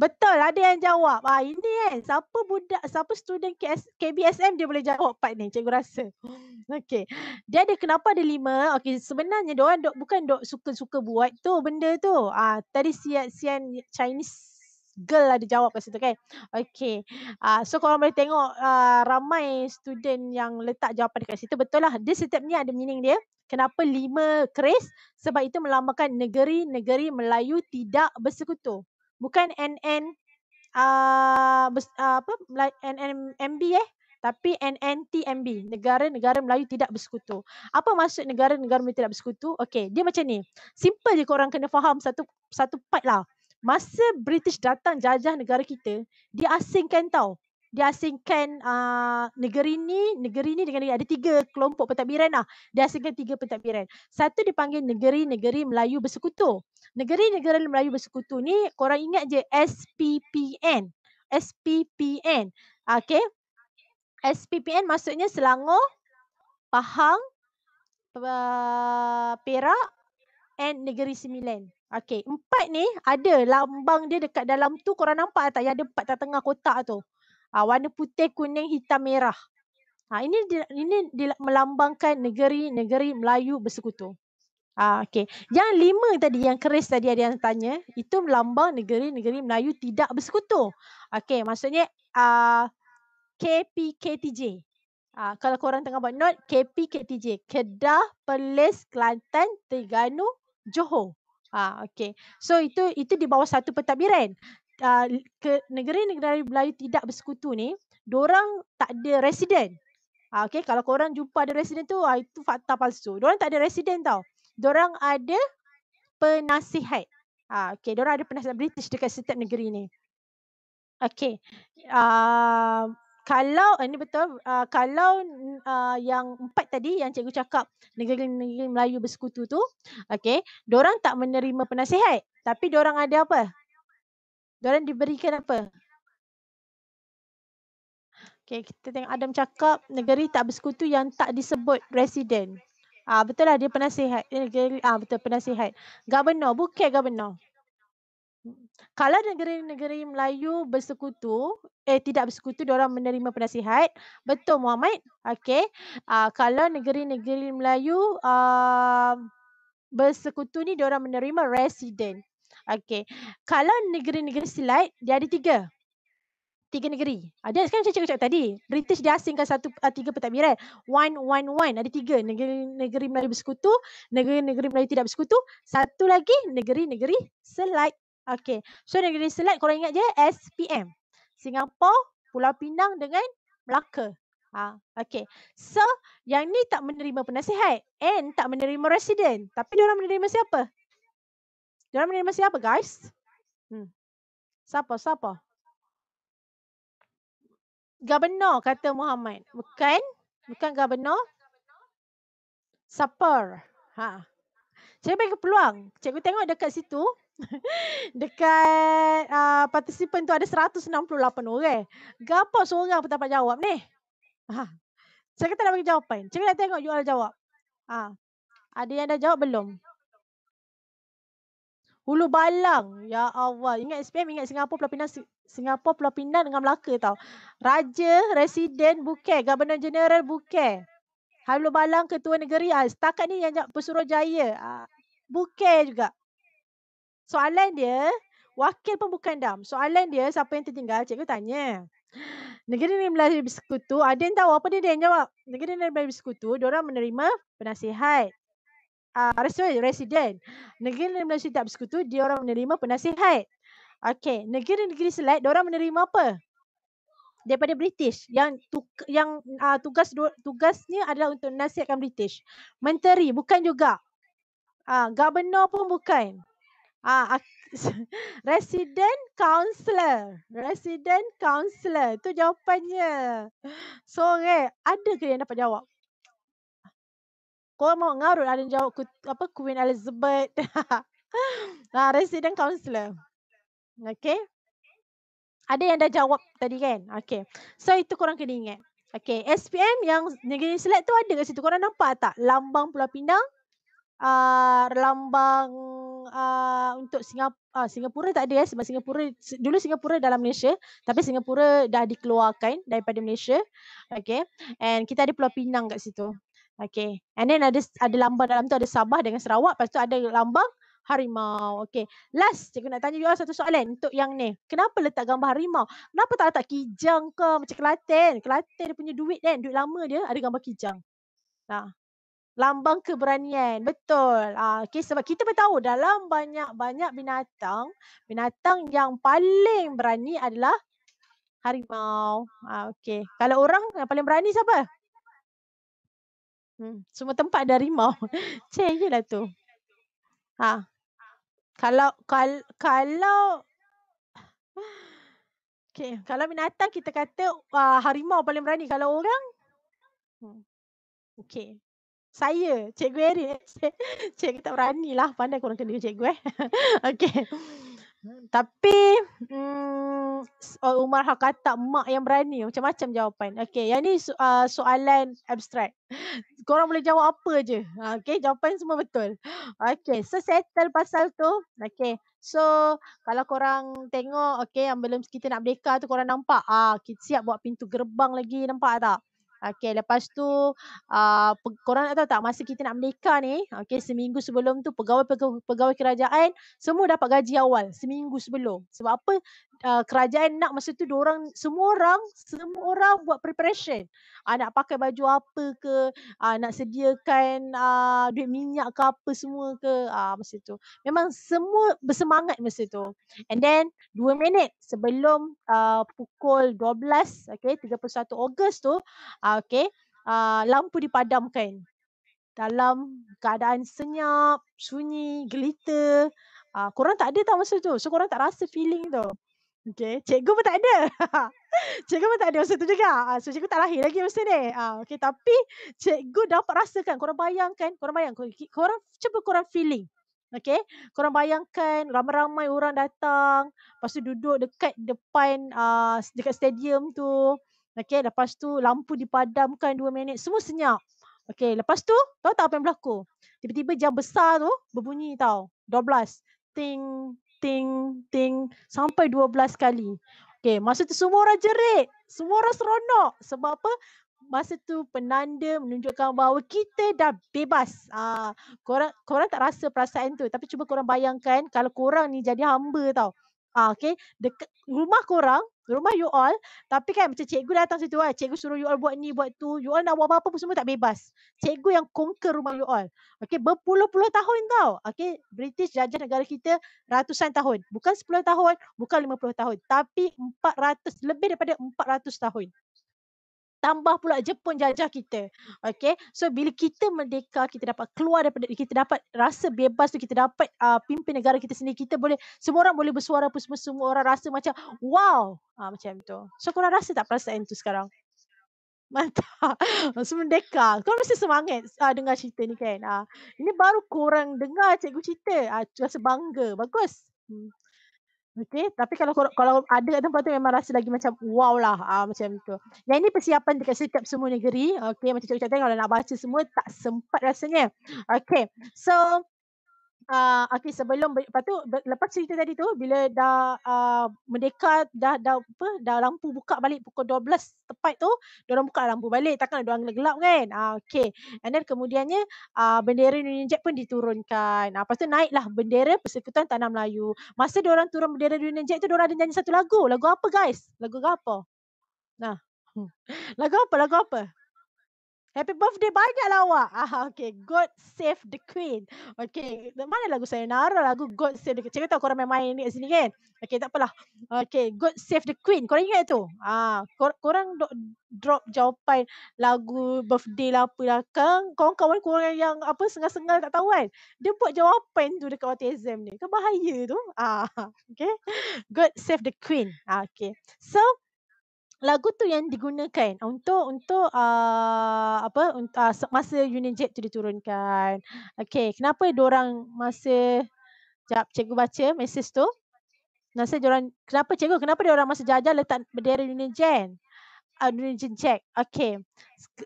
Betul ada yang jawab. Ah ini kan siapa budak siapa student KS, KBSM dia boleh jawab part ni cikgu rasa. Okey. Dia ada kenapa ada lima? Okey sebenarnya dia orang dok bukan dok suka-suka buat tu benda tu. Ah tadi sian sian Chinese girl ada jawab kat situ kan. Okay. Uh, ah, so kalau boleh tengok uh, ramai student yang letak jawapan dekat situ. Betul lah. Dia setiap ni ada meaning dia. Kenapa lima keris? Sebab itu melambangkan negeri-negeri Melayu tidak bersekutu bukan NN uh, ah, ah, apa NNMB eh tapi NNTMB negara-negara Melayu tidak bersekutu. Apa maksud negara-negara Melayu tidak bersekutu? Okey, dia macam ni. Simple je kau orang kena faham satu satu part lah. Masa British datang jajah negara kita, dia asingkan tau diasingkan uh, negeri ni, negeri ni dengan negeri ada tiga kelompok pentadbiran lah. Diasingkan tiga pentadbiran. Satu dipanggil negeri-negeri Melayu Bersekutu. Negeri-negeri Melayu Bersekutu ni korang ingat je SPPN. SPPN. Okay. SPPN maksudnya Selangor, Pahang, Perak and Negeri Sembilan. Okay, empat ni ada lambang dia dekat dalam tu korang nampak tak yang ada empat tengah kotak tu uh, warna putih, kuning, hitam, merah. Ha, ini ini melambangkan negeri-negeri Melayu bersekutu. Ha, ah, okay. Yang lima tadi, yang keris tadi ada yang tanya, itu melambang negeri-negeri Melayu tidak bersekutu. Okay, maksudnya uh, KPKTJ. Uh, kalau korang tengah buat note, KPKTJ. Kedah, Perlis, Kelantan, Terengganu, Johor. Ha, okay. So itu itu di bawah satu pentadbiran. Ah, ke negeri-negeri Melayu tidak bersekutu ni, diorang tak ada resident. Ha, okay, kalau korang jumpa ada resident tu, ha, itu fakta palsu. Diorang tak ada resident tau. Diorang ada penasihat. Ha, okay, diorang ada penasihat British dekat setiap negeri ni. Okay. Uh, kalau, uh, ni betul, uh, kalau uh, yang empat tadi yang cikgu cakap negeri-negeri Melayu bersekutu tu, okay, diorang tak menerima penasihat. Tapi diorang ada apa? Diorang diberikan apa? Okay, kita tengok Adam cakap negeri tak bersekutu yang tak disebut presiden. Ah betul lah dia penasihat. Negeri ah betul penasihat. Governor bukan governor. Kalau negeri-negeri Melayu bersekutu, eh tidak bersekutu dia orang menerima penasihat. Betul Muhammad. Okey. Ah kalau negeri-negeri Melayu ah bersekutu ni dia orang menerima resident. Okey. Kalau negeri-negeri Silat, dia ada tiga. Tiga negeri. Ada kan saya cakap tadi. British dia asingkan satu, ah, tiga pentadbiran. One, one, one. Ada tiga. Negeri-negeri Melayu bersekutu. Negeri-negeri Melayu tidak bersekutu. Satu lagi, negeri-negeri Selat. Okey. So, negeri Selat korang ingat je SPM. Singapura, Pulau Pinang dengan Melaka. Ha, ah, okay. So, yang ni tak menerima penasihat and tak menerima resident. Tapi dia orang menerima siapa? Diorang menerima siapa guys? Hmm. Siapa, siapa? Governor kata Muhammad. Bukan? Bukan governor? Supper. Ha. Cikgu bagi peluang. Cikgu tengok dekat situ. dekat uh, participant tu ada 168 orang. Gapo seorang pun dapat jawab ni? Ha. Cikgu tak nak bagi jawapan. Cikgu nak tengok jual all jawab. Ha. Ada yang dah jawab belum? Hulu Balang. Ya Allah. Ingat SPM, ingat Singapura, Pulau Pinang. Singapura, Pulau Pinang dengan Melaka tau. Raja, Residen, Bukit. Governor General, Bukit. Hulu Balang, Ketua Negeri. Ah, setakat ni yang jat Pesuruh Jaya. Ah, Bukit juga. Soalan dia, wakil pun bukan dam. Soalan dia, siapa yang tertinggal? Cikgu tanya. Negeri Negeri Melayu Bersekutu, ada yang tahu apa dia, dia yang jawab? Negeri Negeri Melayu Bersekutu, diorang menerima penasihat uh, ah, resident negeri-negeri Malaysia tak bersekutu dia orang menerima penasihat okey negeri-negeri selat dia orang menerima apa daripada British yang tuk, yang uh, tugas tugasnya adalah untuk nasihatkan British menteri bukan juga uh, governor pun bukan uh, resident counselor resident counselor tu jawapannya sore eh, ada ke yang dapat jawab kau mau ngarut ada jawab ku, apa Queen Elizabeth. nah, resident counselor. Okay. Ada yang dah jawab tadi kan? Okay. So itu korang kena ingat. Okay. SPM yang negeri select tu ada kat situ. Korang nampak tak? Lambang Pulau Pinang. Uh, lambang uh, untuk Singap uh, Singapura tak ada eh, sebab Singapura dulu Singapura dalam Malaysia tapi Singapura dah dikeluarkan daripada Malaysia okay and kita ada Pulau Pinang kat situ Okay. And then ada ada lambang dalam tu ada Sabah dengan Sarawak. Lepas tu ada lambang harimau. Okay. Last, cikgu nak tanya you satu soalan untuk yang ni. Kenapa letak gambar harimau? Kenapa tak letak kijang ke macam Kelantan? Kelantan dia punya duit kan? Duit lama dia ada gambar kijang. Nah. Ha. Lambang keberanian. Betul. Ah, ha, okay. Sebab kita pun tahu dalam banyak-banyak binatang, binatang yang paling berani adalah harimau. Ah, ha, okay. Kalau orang yang paling berani siapa? Hmm, semua tempat ada rimau. Cek je lah tu. Ha. Kalau, kal, kalau, okay. kalau binatang kita kata uh, harimau paling berani. Kalau orang, hmm, okay. Saya, Cikgu Erin. Cik, cikgu tak berani lah. Pandai korang kena dengan cikgu eh. okay. Tapi um, Umar Hak kata mak yang berani macam-macam jawapan. Okey, yang ni so, uh, soalan abstrak. Korang boleh jawab apa je. Ah, okey, jawapan semua betul. Okey, so settle pasal tu. Okey. So, kalau korang tengok okey yang belum kita nak berdeka tu korang nampak ah kita siap buat pintu gerbang lagi nampak tak? Okay, lepas tu uh, korang tahu tak masa kita nak merdeka ni, okay, seminggu sebelum tu pegawai-pegawai kerajaan semua dapat gaji awal seminggu sebelum. Sebab apa? uh, kerajaan nak masa tu orang semua orang semua orang buat preparation uh, nak pakai baju apa ke uh, nak sediakan uh, duit minyak ke apa semua ke uh, masa tu memang semua bersemangat masa tu and then dua minit sebelum uh, pukul 12 okey 31 Ogos tu uh, okey uh, lampu dipadamkan dalam keadaan senyap, sunyi, glitter. Uh, korang tak ada tau masa tu. So korang tak rasa feeling tu. Okay, cikgu pun tak ada. cikgu pun tak ada masa tu juga. Ah, so, cikgu tak lahir lagi masa ni. Ah, okay, tapi cikgu dapat rasakan, korang bayangkan, korang bayangkan, korang, cuba korang feeling. Okay, korang bayangkan ramai-ramai orang datang, lepas tu duduk dekat depan, ah, dekat stadium tu. Okay, lepas tu lampu dipadamkan dua minit, semua senyap. Okay, lepas tu, tahu tak apa yang berlaku? Tiba-tiba jam besar tu berbunyi tau, 12. Ting, ting ting sampai 12 kali. Okey, masa tu semua orang jerit, semua orang seronok sebab apa? Masa tu penanda menunjukkan bahawa kita dah bebas. Ah, korang korang tak rasa perasaan tu tapi cuba korang bayangkan kalau korang ni jadi hamba tau. Ah, okay. Dekat rumah korang, rumah you all. Tapi kan macam cikgu datang situ kan. Cikgu suruh you all buat ni, buat tu. You all nak buat apa-apa pun semua tak bebas. Cikgu yang conquer rumah you all. Okay, berpuluh-puluh tahun tau. Okay, British jajah negara kita ratusan tahun. Bukan sepuluh tahun, bukan lima puluh tahun. Tapi empat ratus lebih daripada empat ratus tahun tambah pula Jepun jajah kita. Okay. So bila kita merdeka, kita dapat keluar daripada, kita dapat rasa bebas tu, kita dapat uh, pimpin negara kita sendiri, kita boleh, semua orang boleh bersuara pun semua, semua orang rasa macam wow. Uh, macam tu. So korang rasa tak perasaan tu sekarang? Mantap. Merdeka. Kau mesti semangat uh, dengar cerita ni kan. Uh, ini baru korang dengar cikgu cerita. Uh, rasa bangga. Bagus. Hmm. Okay, tapi kalau kalau ada kat tempat tu memang rasa lagi macam wow lah ah, macam tu. Yang ini persiapan dekat setiap semua negeri. Okay, macam cakap-cakap kalau nak baca semua tak sempat rasanya. Okay, so uh, okay sebelum lepas tu lepas cerita tadi tu bila dah uh, merdeka dah dah apa dah lampu buka balik pukul 12 tepat tu dia orang buka lampu balik takkan dia orang gelap kan uh, ah, okey and then kemudiannya uh, bendera Union Jack pun diturunkan uh, lepas tu naiklah bendera persekutuan tanah Melayu masa dia orang turun bendera Union Jack tu dia orang ada nyanyi satu lagu lagu apa guys lagu apa nah hmm. lagu apa lagu apa Happy birthday banyak lah awak. Ah, okay. God save the queen. Okay. Mana lagu saya Nara lagu God save the queen. Cakap tahu korang main-main ni kat sini kan? Okay, tak apalah. Okay. God save the queen. Korang ingat tu? Ah, kor- korang do- drop jawapan lagu birthday lah apalah. Kawan-kawan korang yang apa sengal-sengal tak tahu kan? Dia buat jawapan tu dekat autism ni. Kan bahaya tu. Ah, okay. God save the queen. Ah, okay. So, lagu tu yang digunakan untuk untuk uh, apa untuk uh, ah, masa Union Jack tu diturunkan. Okay, kenapa orang masa jap cikgu baca mesej tu? Nasa orang kenapa cikgu kenapa dia orang masa jajah letak bendera Union Jack? Ah, Union Jack. Okay.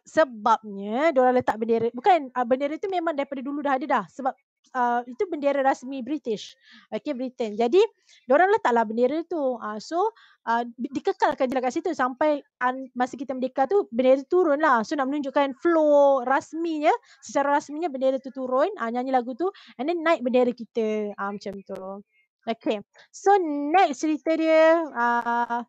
Sebabnya dia orang letak bendera. Bukan uh, bendera tu memang daripada dulu dah ada dah. Sebab uh, itu bendera rasmi British. Okay, Britain. Jadi, diorang letaklah bendera tu. Uh, so, uh, dikekalkan je lah kat situ sampai un- masa kita merdeka tu, bendera turun lah. So, nak menunjukkan flow rasminya, secara rasminya bendera tu turun, uh, nyanyi lagu tu, and then naik bendera kita uh, macam tu. Okay, so next cerita dia. Uh,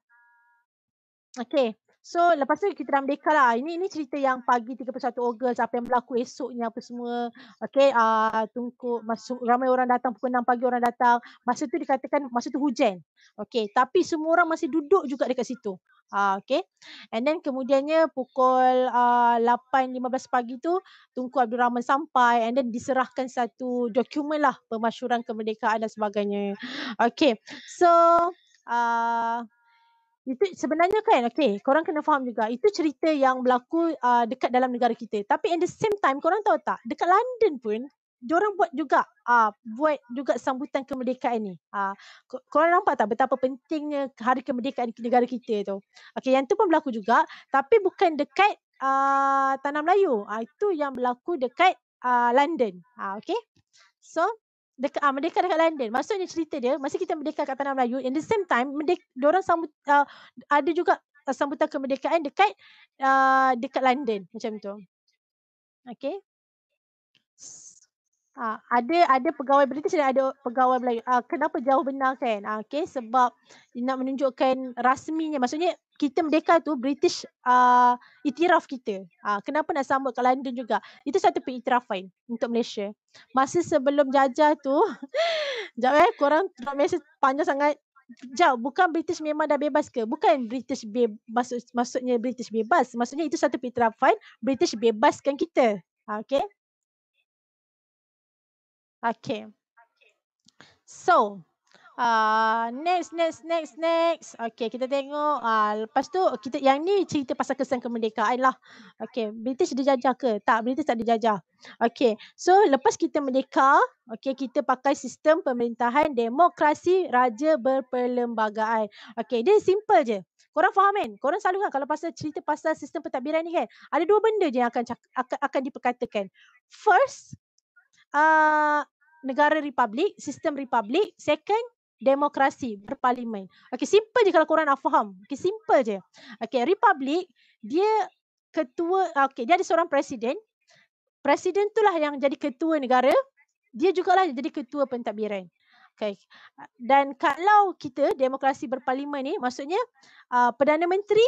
okay, So lepas tu kita dah merdeka lah. Ini, ini cerita yang pagi 31 Ogos apa yang berlaku esoknya apa semua. Okay, uh, tunggu masuk, ramai orang datang pukul 6 pagi orang datang. Masa tu dikatakan masa tu hujan. Okay, tapi semua orang masih duduk juga dekat situ. uh, okay. And then kemudiannya pukul uh, ah, 8.15 pagi tu Tunku Abdul Rahman sampai and then diserahkan satu dokumen lah pemasyuran kemerdekaan dan sebagainya. Okay. So uh, itu sebenarnya kan okay korang kena faham juga itu cerita yang berlaku uh, dekat dalam negara kita tapi in the same time korang tahu tak dekat London pun orang buat juga uh, buat juga sambutan kemerdekaan ni uh, korang nampak tak betapa pentingnya hari kemerdekaan negara kita tu okay yang tu pun berlaku juga tapi bukan dekat uh, tanah Melayu uh, itu yang berlaku dekat uh, London uh, okay so uh, dekat uh, ah, merdeka dekat London. Maksudnya cerita dia masa kita merdeka kat tanah Melayu in the same time merdeka diorang sambut uh, ada juga ah, sambutan kemerdekaan dekat uh, dekat London macam tu. Okay. Uh, ada ada pegawai British dan ada pegawai Melayu. Uh, kenapa jauh benar kan? Uh, okay, sebab nak menunjukkan rasminya. Maksudnya kita merdeka tu British uh, itiraf kita. Uh, kenapa nak sambut ke London juga? Itu satu pengiktirafan untuk Malaysia. Masa sebelum jajah tu, jap eh, korang drop message panjang sangat. Jauh, bukan British memang dah bebas ke? Bukan British bebas. maksud, maksudnya British bebas. Maksudnya itu satu pengiktirafan British bebaskan kita. Uh, okay. Okay. So, uh, next, next, next, next. Okay, kita tengok. Uh, lepas tu, kita yang ni cerita pasal kesan kemerdekaan lah. Okay, British dijajah ke? Tak, British tak dijajah. Okay, so lepas kita merdeka, okay, kita pakai sistem pemerintahan demokrasi raja berperlembagaan. Okay, dia simple je. Korang faham kan? Korang selalu kan kalau pasal cerita pasal sistem pentadbiran ni kan? Ada dua benda je yang akan, akan, akan diperkatakan. First, uh, negara republik, sistem republik. Second, demokrasi, berparlimen. Okey, simple je kalau korang nak faham. Okey, simple je. Okey, republik, dia ketua, ah, okey dia ada seorang presiden. Presiden itulah yang jadi ketua negara. Dia jugalah jadi ketua pentadbiran. Okey, Dan kalau kita demokrasi berparlimen ni, maksudnya uh, Perdana Menteri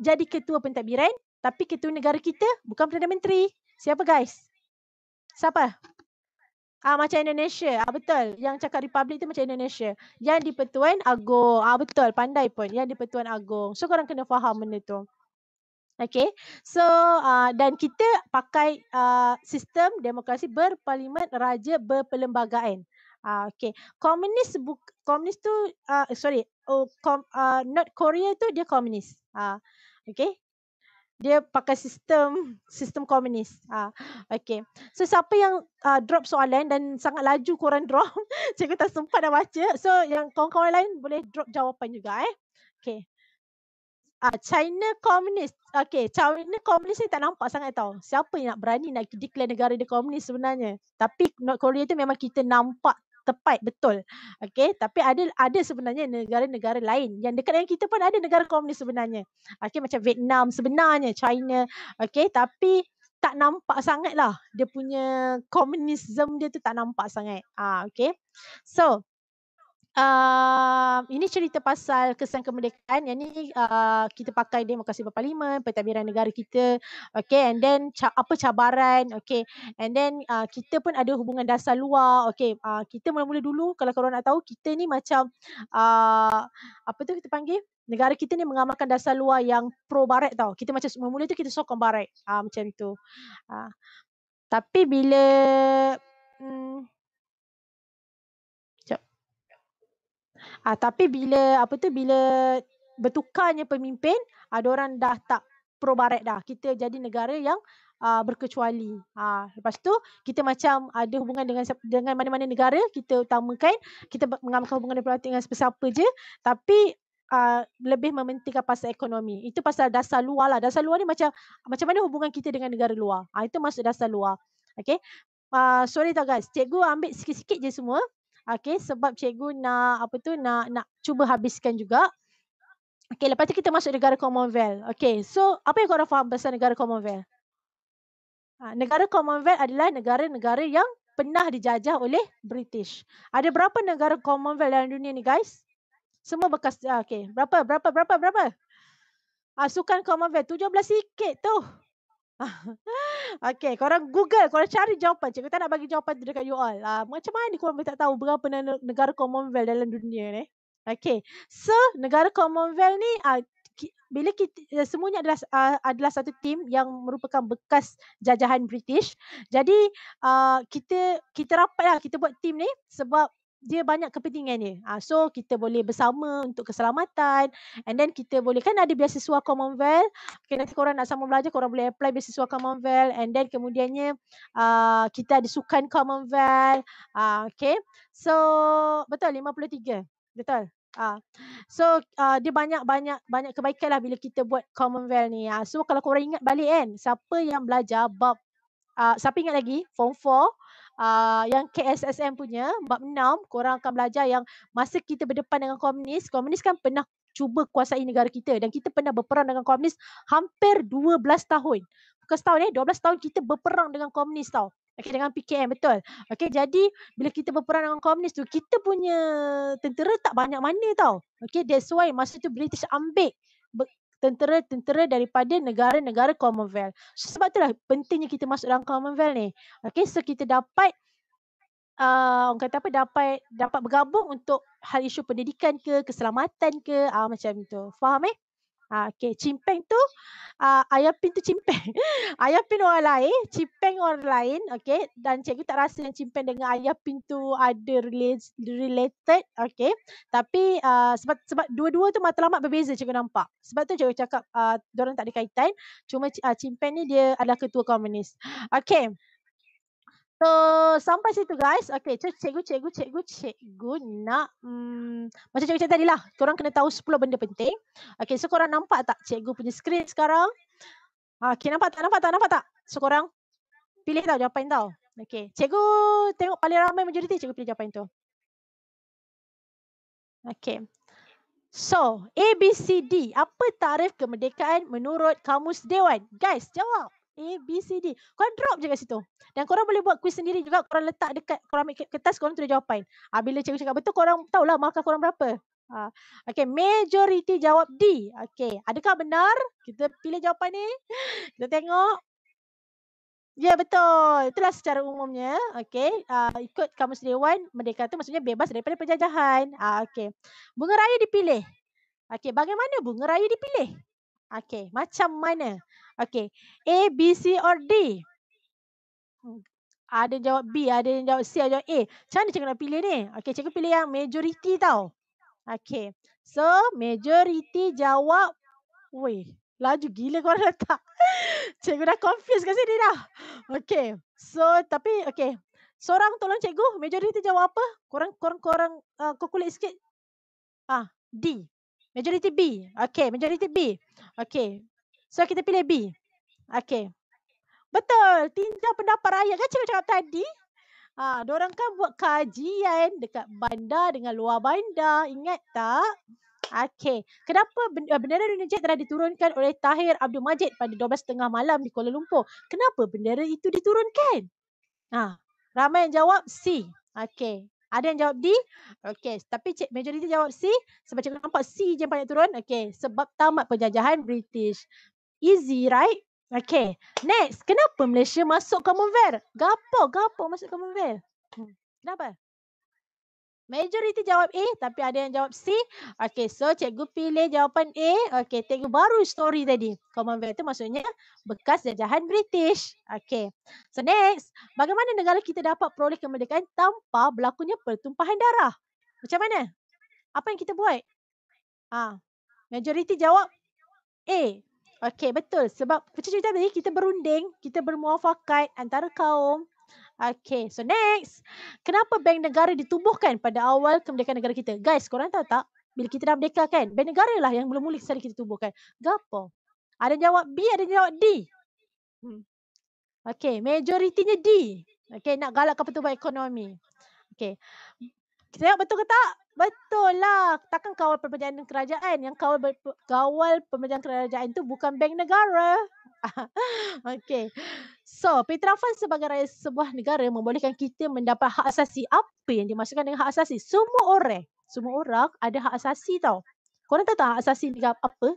jadi ketua pentadbiran, tapi ketua negara kita bukan Perdana Menteri. Siapa guys? Siapa? Ah ha, macam Indonesia. Ah ha, betul. Yang cakap republik tu macam Indonesia. Yang di-Pertuan Agong. Ah ha, betul. Pandai pun. Yang di-Pertuan Agong. So korang kena faham benda tu. Okay. So uh, dan kita pakai uh, sistem demokrasi berparlimen raja berperlembagaan. Ah uh, okay. Komunis buk komunis tu uh, sorry. Oh, kom, uh, North Korea tu dia komunis. Ah uh, okay dia pakai sistem sistem komunis. Ha, ah, okay. So siapa yang uh, drop soalan dan sangat laju korang drop, cikgu tak sempat dah baca. So yang kawan-kawan lain boleh drop jawapan juga eh. Okay. Ah, uh, China komunis. Okay, China komunis ni tak nampak sangat tau. Siapa yang nak berani nak declare negara dia komunis sebenarnya. Tapi North Korea tu memang kita nampak tepat betul. Okey, tapi ada ada sebenarnya negara-negara lain yang dekat dengan kita pun ada negara komunis sebenarnya. Okey, macam Vietnam sebenarnya, China. Okey, tapi tak nampak sangatlah dia punya komunisme dia tu tak nampak sangat. Ah, okey. So, uh, ini cerita pasal kesan kemerdekaan yang ni uh, kita pakai demokrasi berparlimen pentadbiran negara kita okay and then ca- apa cabaran okay and then uh, kita pun ada hubungan dasar luar okay uh, kita mula-mula dulu kalau korang nak tahu kita ni macam uh, apa tu kita panggil negara kita ni mengamalkan dasar luar yang pro barat tau kita macam mula-mula tu kita sokong barat uh, macam tu uh, tapi bila hmm, Ah uh, tapi bila apa tu bila bertukarnya pemimpin, ada uh, orang dah tak pro barat dah. Kita jadi negara yang uh, berkecuali. Ah uh, lepas tu kita macam ada hubungan dengan dengan mana-mana negara, kita utamakan kita mengamalkan hubungan diplomatik dengan sesiapa je, tapi Uh, lebih mementingkan pasal ekonomi. Itu pasal dasar luar lah. Dasar luar ni macam macam mana hubungan kita dengan negara luar. uh, itu masuk dasar luar. Okay. Uh, sorry tau guys. Cikgu ambil sikit-sikit je semua. Okey sebab cikgu nak apa tu nak nak cuba habiskan juga. Okey lepas tu kita masuk negara Commonwealth. Okey so apa yang korang faham pasal negara Commonwealth? Ha, negara Commonwealth adalah negara-negara yang pernah dijajah oleh British. Ada berapa negara Commonwealth dalam dunia ni guys? Semua bekas ah, okey. Berapa berapa berapa berapa? Asukan ah, ha, sukan Commonwealth 17 sikit tu. okay, korang google, korang cari jawapan. Cikgu tak nak bagi jawapan tu dekat you all. Uh, macam mana ni? korang tak tahu berapa negara Commonwealth dalam dunia ni? Okay, so negara Commonwealth ni uh, bila kita, eh, semuanya adalah uh, adalah satu tim yang merupakan bekas jajahan British. Jadi uh, kita kita rapatlah kita buat tim ni sebab dia banyak kepentingan dia. Ha, so kita boleh bersama untuk keselamatan and then kita boleh kan ada beasiswa Commonwealth. Okay, nanti korang nak sama belajar korang boleh apply beasiswa Commonwealth and then kemudiannya uh, kita ada sukan Commonwealth. Uh, okay. So betul 53. Betul. Ah. So uh, dia banyak-banyak banyak kebaikan lah bila kita buat Commonwealth ni. Ah. So kalau korang ingat balik kan siapa yang belajar bab uh, siapa ingat lagi form 4 uh, yang KSSM punya bab 6 korang akan belajar yang masa kita berdepan dengan komunis komunis kan pernah cuba kuasai negara kita dan kita pernah berperang dengan komunis hampir 12 tahun bukan setahun eh 12 tahun kita berperang dengan komunis tau Okay, dengan PKM betul. Okay, jadi bila kita berperang dengan komunis tu, kita punya tentera tak banyak mana tau. Okay, that's why masa tu British ambil tentera-tentera daripada negara-negara Commonwealth. So, sebab itulah pentingnya kita masuk dalam Commonwealth ni. Okay, so kita dapat uh, orang kata apa dapat dapat bergabung untuk hal isu pendidikan ke keselamatan ke uh, macam itu. Faham eh? Ha, okay, cimpeng tu uh, ah, ayah pin tu cimpeng. ayam pin orang lain, cimpeng orang lain. Okay, dan cikgu tak rasa yang cimpeng dengan ayam pin tu ada related. Okay, tapi uh, sebab sebab dua-dua tu matlamat berbeza cikgu nampak. Sebab tu cikgu cakap uh, diorang tak ada kaitan. Cuma uh, cimpeng ni dia adalah ketua komunis. Okay. So sampai situ guys. Okay, so cikgu, cikgu, cikgu, cikgu nak hmm, macam cikgu cakap tadi lah. Korang kena tahu 10 benda penting. Okay, so korang nampak tak cikgu punya screen sekarang? Okay, nampak tak? Nampak tak? Nampak tak? So korang pilih tau jawapan tau. Okay, cikgu tengok paling ramai majoriti cikgu pilih jawapan tu. Okay. So, A, B, C, D. Apa tarif kemerdekaan menurut kamus dewan? Guys, jawab. A, B, C, D. Korang drop je kat situ. Dan korang boleh buat quiz sendiri juga. Korang letak dekat, korang ambil kertas, korang tulis jawapan. Ah, ha, bila cikgu cakap betul, korang tahulah markah korang berapa. Ha. Okay, majority jawab D. Okay, adakah benar? Kita pilih jawapan ni. Kita tengok. Ya, yeah, betul. Itulah secara umumnya. Okay, uh, ikut Kamus Dewan, Merdeka tu maksudnya bebas daripada penjajahan. Uh, okay, bunga raya dipilih. Okay, bagaimana bunga raya dipilih? Okay, macam mana? Okey. A, B, C or D? Hmm. Ada yang jawab B, ada yang jawab C, ada yang jawab A. Macam mana cikgu nak pilih ni? Okey, cikgu pilih yang majority tau. Okey. So, majority jawab... Weh, laju gila korang letak. cikgu dah confused kat sini dah. Okey. So, tapi okey. Seorang tolong cikgu, majority jawab apa? Korang, korang, korang uh, kulit sikit. Ah, D. Majority B. Okey, majority B. Okey. So kita pilih B. Okey. Betul. Tinjau pendapat rakyat kan cikgu cakap tadi. Ha, diorang kan buat kajian dekat bandar dengan luar bandar. Ingat tak? Okey. Kenapa eh, bendera dunia jet telah diturunkan oleh Tahir Abdul Majid pada tengah malam di Kuala Lumpur? Kenapa bendera itu diturunkan? Ha, ramai yang jawab C. Okey. Ada yang jawab D? Okey. Tapi cik majoriti jawab C. Sebab cik nampak C je yang banyak turun. Okey. Sebab tamat penjajahan British. Easy, right? Okay. Next, kenapa Malaysia masuk Commonwealth? Gapo, gapo masuk Commonwealth? Hmm, kenapa? Majority jawab A tapi ada yang jawab C. Okay, so cikgu pilih jawapan A. Okay, tengok baru story tadi. Commonwealth tu maksudnya bekas jajahan British. Okay, so next. Bagaimana negara kita dapat peroleh kemerdekaan tanpa berlakunya pertumpahan darah? Macam mana? Apa yang kita buat? Ah, ha. Majority jawab A. Okay, betul. Sebab macam cerita tadi, kita berunding, kita bermuafakat antara kaum. Okay, so next. Kenapa Bank Negara ditubuhkan pada awal kemerdekaan negara kita? Guys, korang tahu tak? Bila kita dah merdeka kan, Bank Negara lah yang mula-mula sekali kita tubuhkan. Gapa? Ada jawab B, ada jawab D. Hmm. Okay, majoritinya D. Okay, nak galakkan pertumbuhan ekonomi. Okay. Kita tengok betul ke tak? Betul lah. Takkan kawal perbelanjaan kerajaan. Yang kawal, kawal perbelanjaan kerajaan itu bukan bank negara. okay. So, Petra Fund sebagai rakyat sebuah negara membolehkan kita mendapat hak asasi. Apa yang dimaksudkan dengan hak asasi? Semua orang. Semua orang ada hak asasi tau. Korang tahu tak hak asasi ni apa?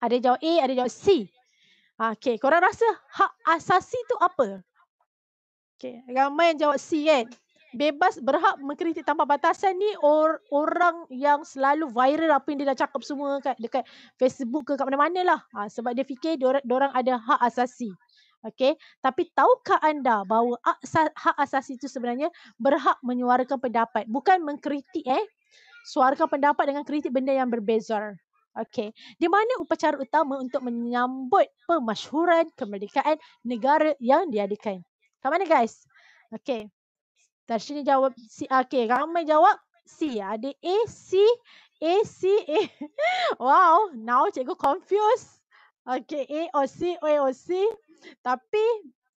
Ada jawab A, ada jawab C. Okay, korang rasa hak asasi tu apa? Okay, ramai yang jawab C kan? bebas berhak mengkritik tanpa batasan ni or, orang yang selalu viral apa yang dia dah cakap semua kat, dekat Facebook ke kat mana-mana lah. Ha, sebab dia fikir dia orang ada hak asasi. Okay. Tapi tahukah anda bahawa hak asasi itu sebenarnya berhak menyuarakan pendapat. Bukan mengkritik eh. Suarakan pendapat dengan kritik benda yang berbeza. Okay. Di mana upacara utama untuk menyambut pemasyhuran kemerdekaan negara yang diadakan? Kat mana guys? Okay. Tashini jawab C. Okay, ramai jawab C. Ada A, C, A, C, A. Wow, now cikgu confused. Okay, A or C, A or C. Tapi,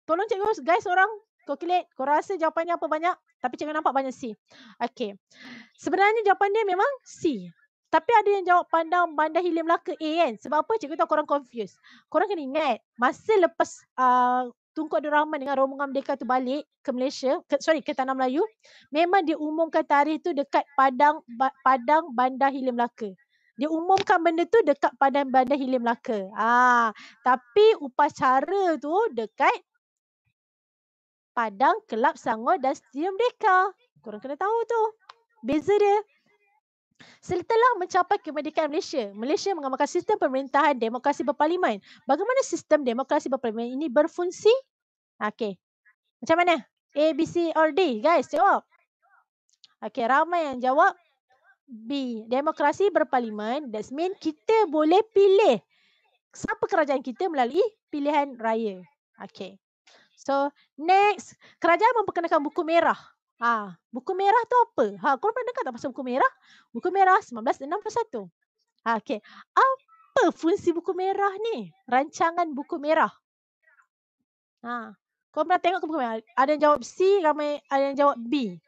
tolong cikgu guys orang, calculate. Kau rasa jawapannya apa banyak? Tapi cikgu nampak banyak C. Okay. Sebenarnya jawapan dia memang C. Tapi ada yang jawab pandang bandar hilir Melaka A kan? Sebab apa cikgu tahu korang confused? Korang kena ingat, masa lepas uh, Tunku Abdul Rahman dengan rombongan Merdeka tu balik ke Malaysia, ke, sorry ke Tanah Melayu, memang dia umumkan tarikh tu dekat Padang ba, Padang Bandar Hilir Melaka. Dia umumkan benda tu dekat Padang Bandar Hilir Melaka. Ah, tapi upacara tu dekat Padang Kelab Sangor dan Stadium Merdeka. Korang kena tahu tu. Beza dia. Setelah mencapai kemerdekaan Malaysia, Malaysia mengamalkan sistem pemerintahan demokrasi berparlimen. Bagaimana sistem demokrasi berparlimen ini berfungsi? Okey. Macam mana? A, B, C or D? Guys, jawab. Okey, ramai yang jawab. B, demokrasi berparlimen. That's mean kita boleh pilih siapa kerajaan kita melalui pilihan raya. Okey. So, next. Kerajaan memperkenalkan buku merah. Ha, buku merah tu apa? Ha, korang pernah dengar tak pasal buku merah? Buku merah 1961. Ha, okay. Apa fungsi buku merah ni? Rancangan buku merah. Ha, korang pernah tengok ke buku merah? Ada yang jawab C, ramai ada yang jawab B.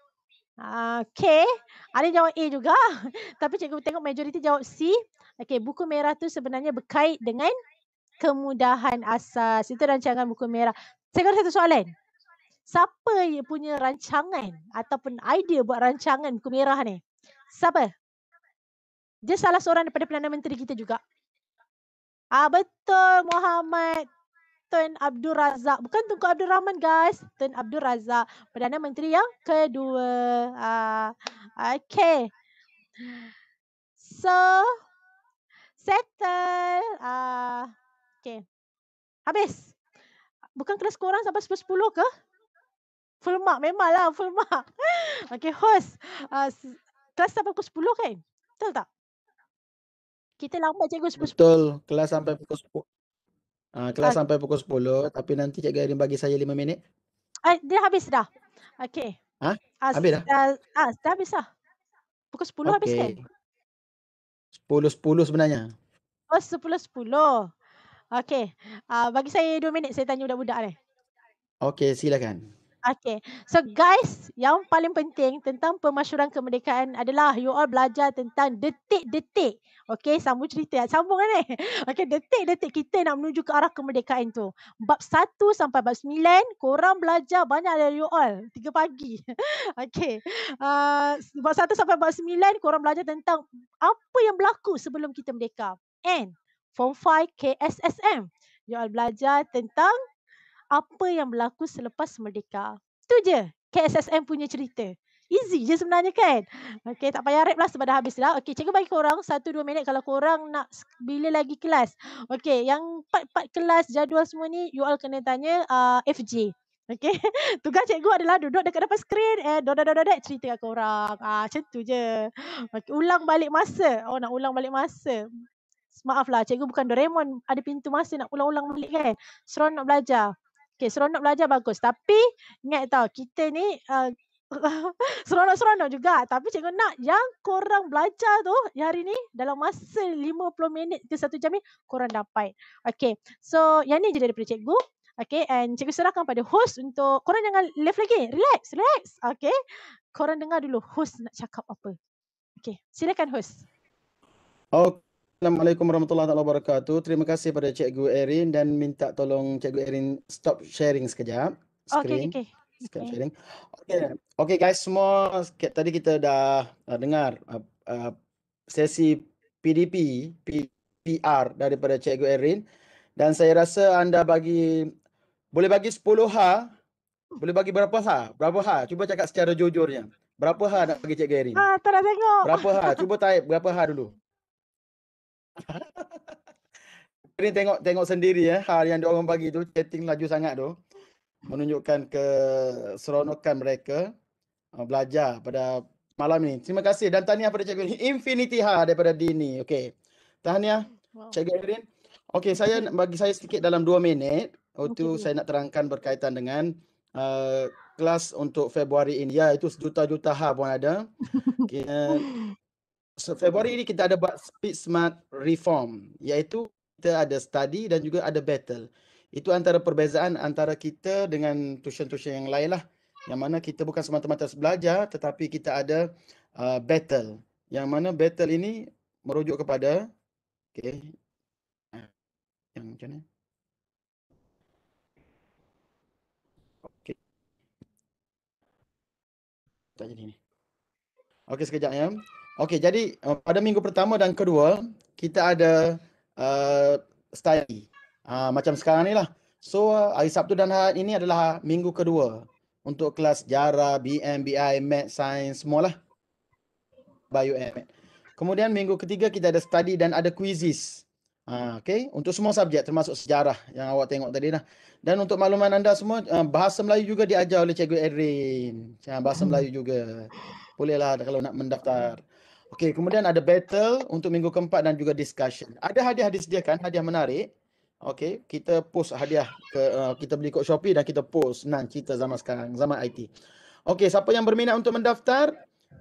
Ha, okay. Ada yang jawab A juga. Tapi cikgu tengok majoriti jawab C. Okay, buku merah tu sebenarnya berkait dengan kemudahan asas. Itu rancangan buku merah. Saya ada satu soalan. Siapa yang punya rancangan ataupun idea buat rancangan buku merah ni? Siapa? Dia salah seorang daripada Perdana Menteri kita juga. Ah betul Muhammad Tun Abdul Razak. Bukan Tunku Abdul Rahman guys. Tun Abdul Razak. Perdana Menteri yang kedua. Ah, okay. So, settle. Ah, okay. Habis. Bukan kelas korang sampai 10-10 ke? full mark lah full mark. Okey host. Uh, kelas sampai pukul 10 kan? Betul tak? Kita lambat cikgu sepuluh. Betul. Kelas sampai pukul 10. Uh, kelas uh, sampai pukul 10 tapi nanti cikgu Irin bagi saya 5 minit. Uh, dia habis dah. Okey. Ha? Uh, habis dah? Ah, uh, uh, dah habis dah. Pukul 10 okay. habis kan? 10.10 10 sebenarnya. Oh 10.10. 10. Okey. Uh, bagi saya 2 minit saya tanya budak-budak ni. Okey silakan. Okay. Okay. So guys, yang paling penting tentang pemasyuran kemerdekaan adalah you all belajar tentang detik-detik. Okay, sambung cerita. Sambung kan eh? Okay, detik-detik kita nak menuju ke arah kemerdekaan tu. Bab 1 sampai bab 9, korang belajar banyak dari you all. Tiga pagi. Okay. Uh, ah, bab 1 sampai bab 9, korang belajar tentang apa yang berlaku sebelum kita merdeka. And, Form 5 KSSM. You all belajar tentang apa yang berlaku selepas merdeka. Tu je KSSM punya cerita. Easy je sebenarnya kan. Okay tak payah rap lah sebab dah habis lah. Okay cikgu bagi korang satu dua minit kalau korang nak bila lagi kelas. Okay yang part-part kelas jadual semua ni you all kena tanya uh, ah, FJ. Okay. Tugas cikgu adalah duduk dekat depan skrin eh dodak dodak dodak cerita kat korang. Ah macam tu je. Okay, ulang balik masa. Oh nak ulang balik masa. Maaf lah cikgu bukan Doraemon ada pintu masa nak ulang-ulang balik kan. Seron nak belajar. Okay, seronok belajar bagus. Tapi ingat tau, kita ni uh, seronok-seronok juga. Tapi cikgu nak yang korang belajar tu hari ni dalam masa 50 minit ke satu jam ni korang dapat. Okay, so yang ni je daripada cikgu. Okay, and cikgu serahkan pada host untuk korang jangan left lagi. Relax, relax. Okay, korang dengar dulu host nak cakap apa. Okay, silakan host. Okay. Assalamualaikum warahmatullahi wabarakatuh. Terima kasih kepada Cikgu Erin dan minta tolong Cikgu Erin stop sharing sekejap. Screen. Okay, okay. Okay. sharing. Okay. okay guys semua tadi kita dah uh, dengar uh, uh, sesi PDP PR daripada Cikgu Erin dan saya rasa anda bagi boleh bagi 10 ha boleh bagi berapa ha berapa ha cuba cakap secara jujurnya berapa ha nak bagi Cikgu Erin ah, tak nak tengok berapa ha cuba type berapa ha dulu ini tengok tengok sendiri ya hal yang diorang bagi tu chatting laju sangat tu menunjukkan ke keseronokan mereka uh, belajar pada malam ini. Terima kasih dan tahniah pada Cikgu Infinity Ha daripada Dini. Okey. Tahniah wow. Cikgu Erin. Okey, saya bagi saya sedikit dalam dua minit untuk okay. saya nak terangkan berkaitan dengan uh, kelas untuk Februari ini. Ya, itu sejuta-juta ha pun ada. Okay. So Februari ini kita ada buat Speed Smart Reform iaitu kita ada study dan juga ada battle. Itu antara perbezaan antara kita dengan tuition-tuition yang lain lah. Yang mana kita bukan semata-mata belajar tetapi kita ada uh, battle. Yang mana battle ini merujuk kepada okay. yang macam mana? Okay. Tak jadi ni. Okay sekejap ya. Okey, jadi uh, pada minggu pertama dan kedua, kita ada uh, study. Uh, macam sekarang ni lah. So, uh, hari Sabtu dan hari ini adalah minggu kedua untuk kelas sejarah, BM, BI, Math, Sains, lah Bio and Kemudian minggu ketiga kita ada study dan ada quizzes. Ha, uh, okay. Untuk semua subjek termasuk sejarah yang awak tengok tadi dah. Dan untuk makluman anda semua, uh, bahasa Melayu juga diajar oleh Cikgu Erin. Bahasa Melayu juga. Bolehlah kalau nak mendaftar. Okey, kemudian ada battle untuk minggu keempat dan juga discussion. Ada hadiah disediakan, hadiah menarik. Okey, kita post hadiah ke uh, kita beli kod Shopee dan kita post senang cerita zaman sekarang, zaman IT. Okey, siapa yang berminat untuk mendaftar?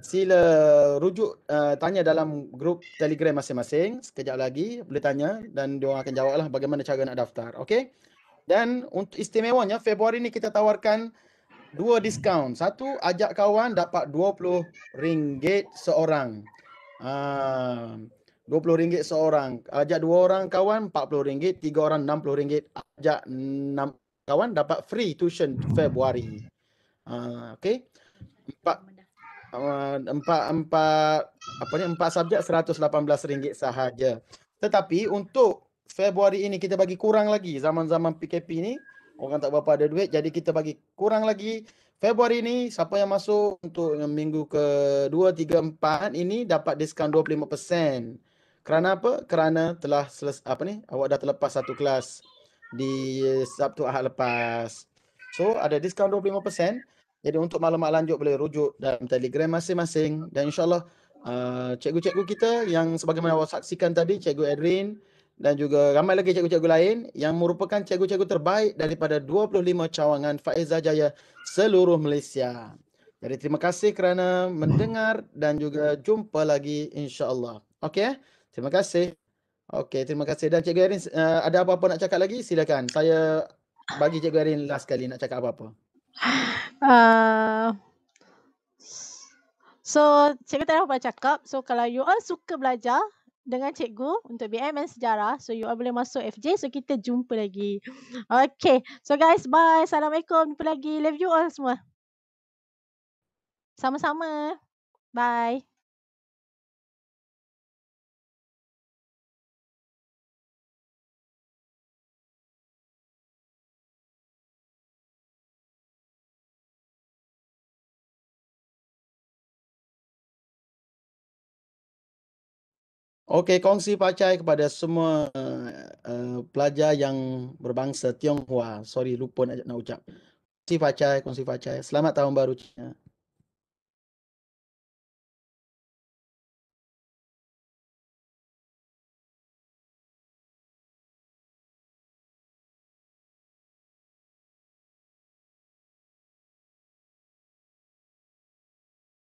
Sila rujuk uh, tanya dalam grup Telegram masing-masing. Sekejap lagi boleh tanya dan dia akan jawablah bagaimana cara nak daftar. Okey. Dan untuk istimewanya Februari ni kita tawarkan dua diskaun. Satu ajak kawan dapat RM20 seorang. Ah, uh, RM20 seorang. Ajak dua orang kawan RM40, tiga orang RM60. Ajak enam kawan dapat free tuition Februari. Uh, ah, okay. Ah, empat empat empat apa ni empat subjek rm ringgit sahaja. Tetapi untuk Februari ini kita bagi kurang lagi zaman-zaman PKP ni orang tak berapa ada duit jadi kita bagi kurang lagi Februari ini siapa yang masuk untuk minggu ke 2 3 4 ini dapat diskaun 25%. Kerana apa? Kerana telah seles apa ni? Awak dah terlepas satu kelas di Sabtu Ahad lepas. So ada diskaun 25%. Jadi untuk maklumat lanjut boleh rujuk dalam Telegram masing-masing dan insyaallah uh, cikgu-cikgu kita yang sebagaimana awak saksikan tadi cikgu Adrian dan juga ramai lagi cikgu-cikgu lain yang merupakan cikgu-cikgu terbaik daripada 25 cawangan Faiza Jaya seluruh Malaysia. Jadi terima kasih kerana mendengar dan juga jumpa lagi insya-Allah. Okey? Eh? Terima kasih. Okey, terima kasih dan cikgu Erin uh, ada apa-apa nak cakap lagi? Silakan. Saya bagi cikgu Erin last kali nak cakap apa-apa. Uh... So, cikgu tak apa cakap. So, kalau you all suka belajar, dengan cikgu untuk BM dan Sejarah. So, you all boleh masuk FJ. So, kita jumpa lagi. Okay. So, guys. Bye. Assalamualaikum. Jumpa lagi. Love you all semua. Sama-sama. Bye. Okey, kongsi Pak kepada semua uh, pelajar yang berbangsa Tionghoa. Sorry, lupa nak, nak ucap. Kongsi Pak Chai, kongsi Pak Selamat tahun baru. Cina.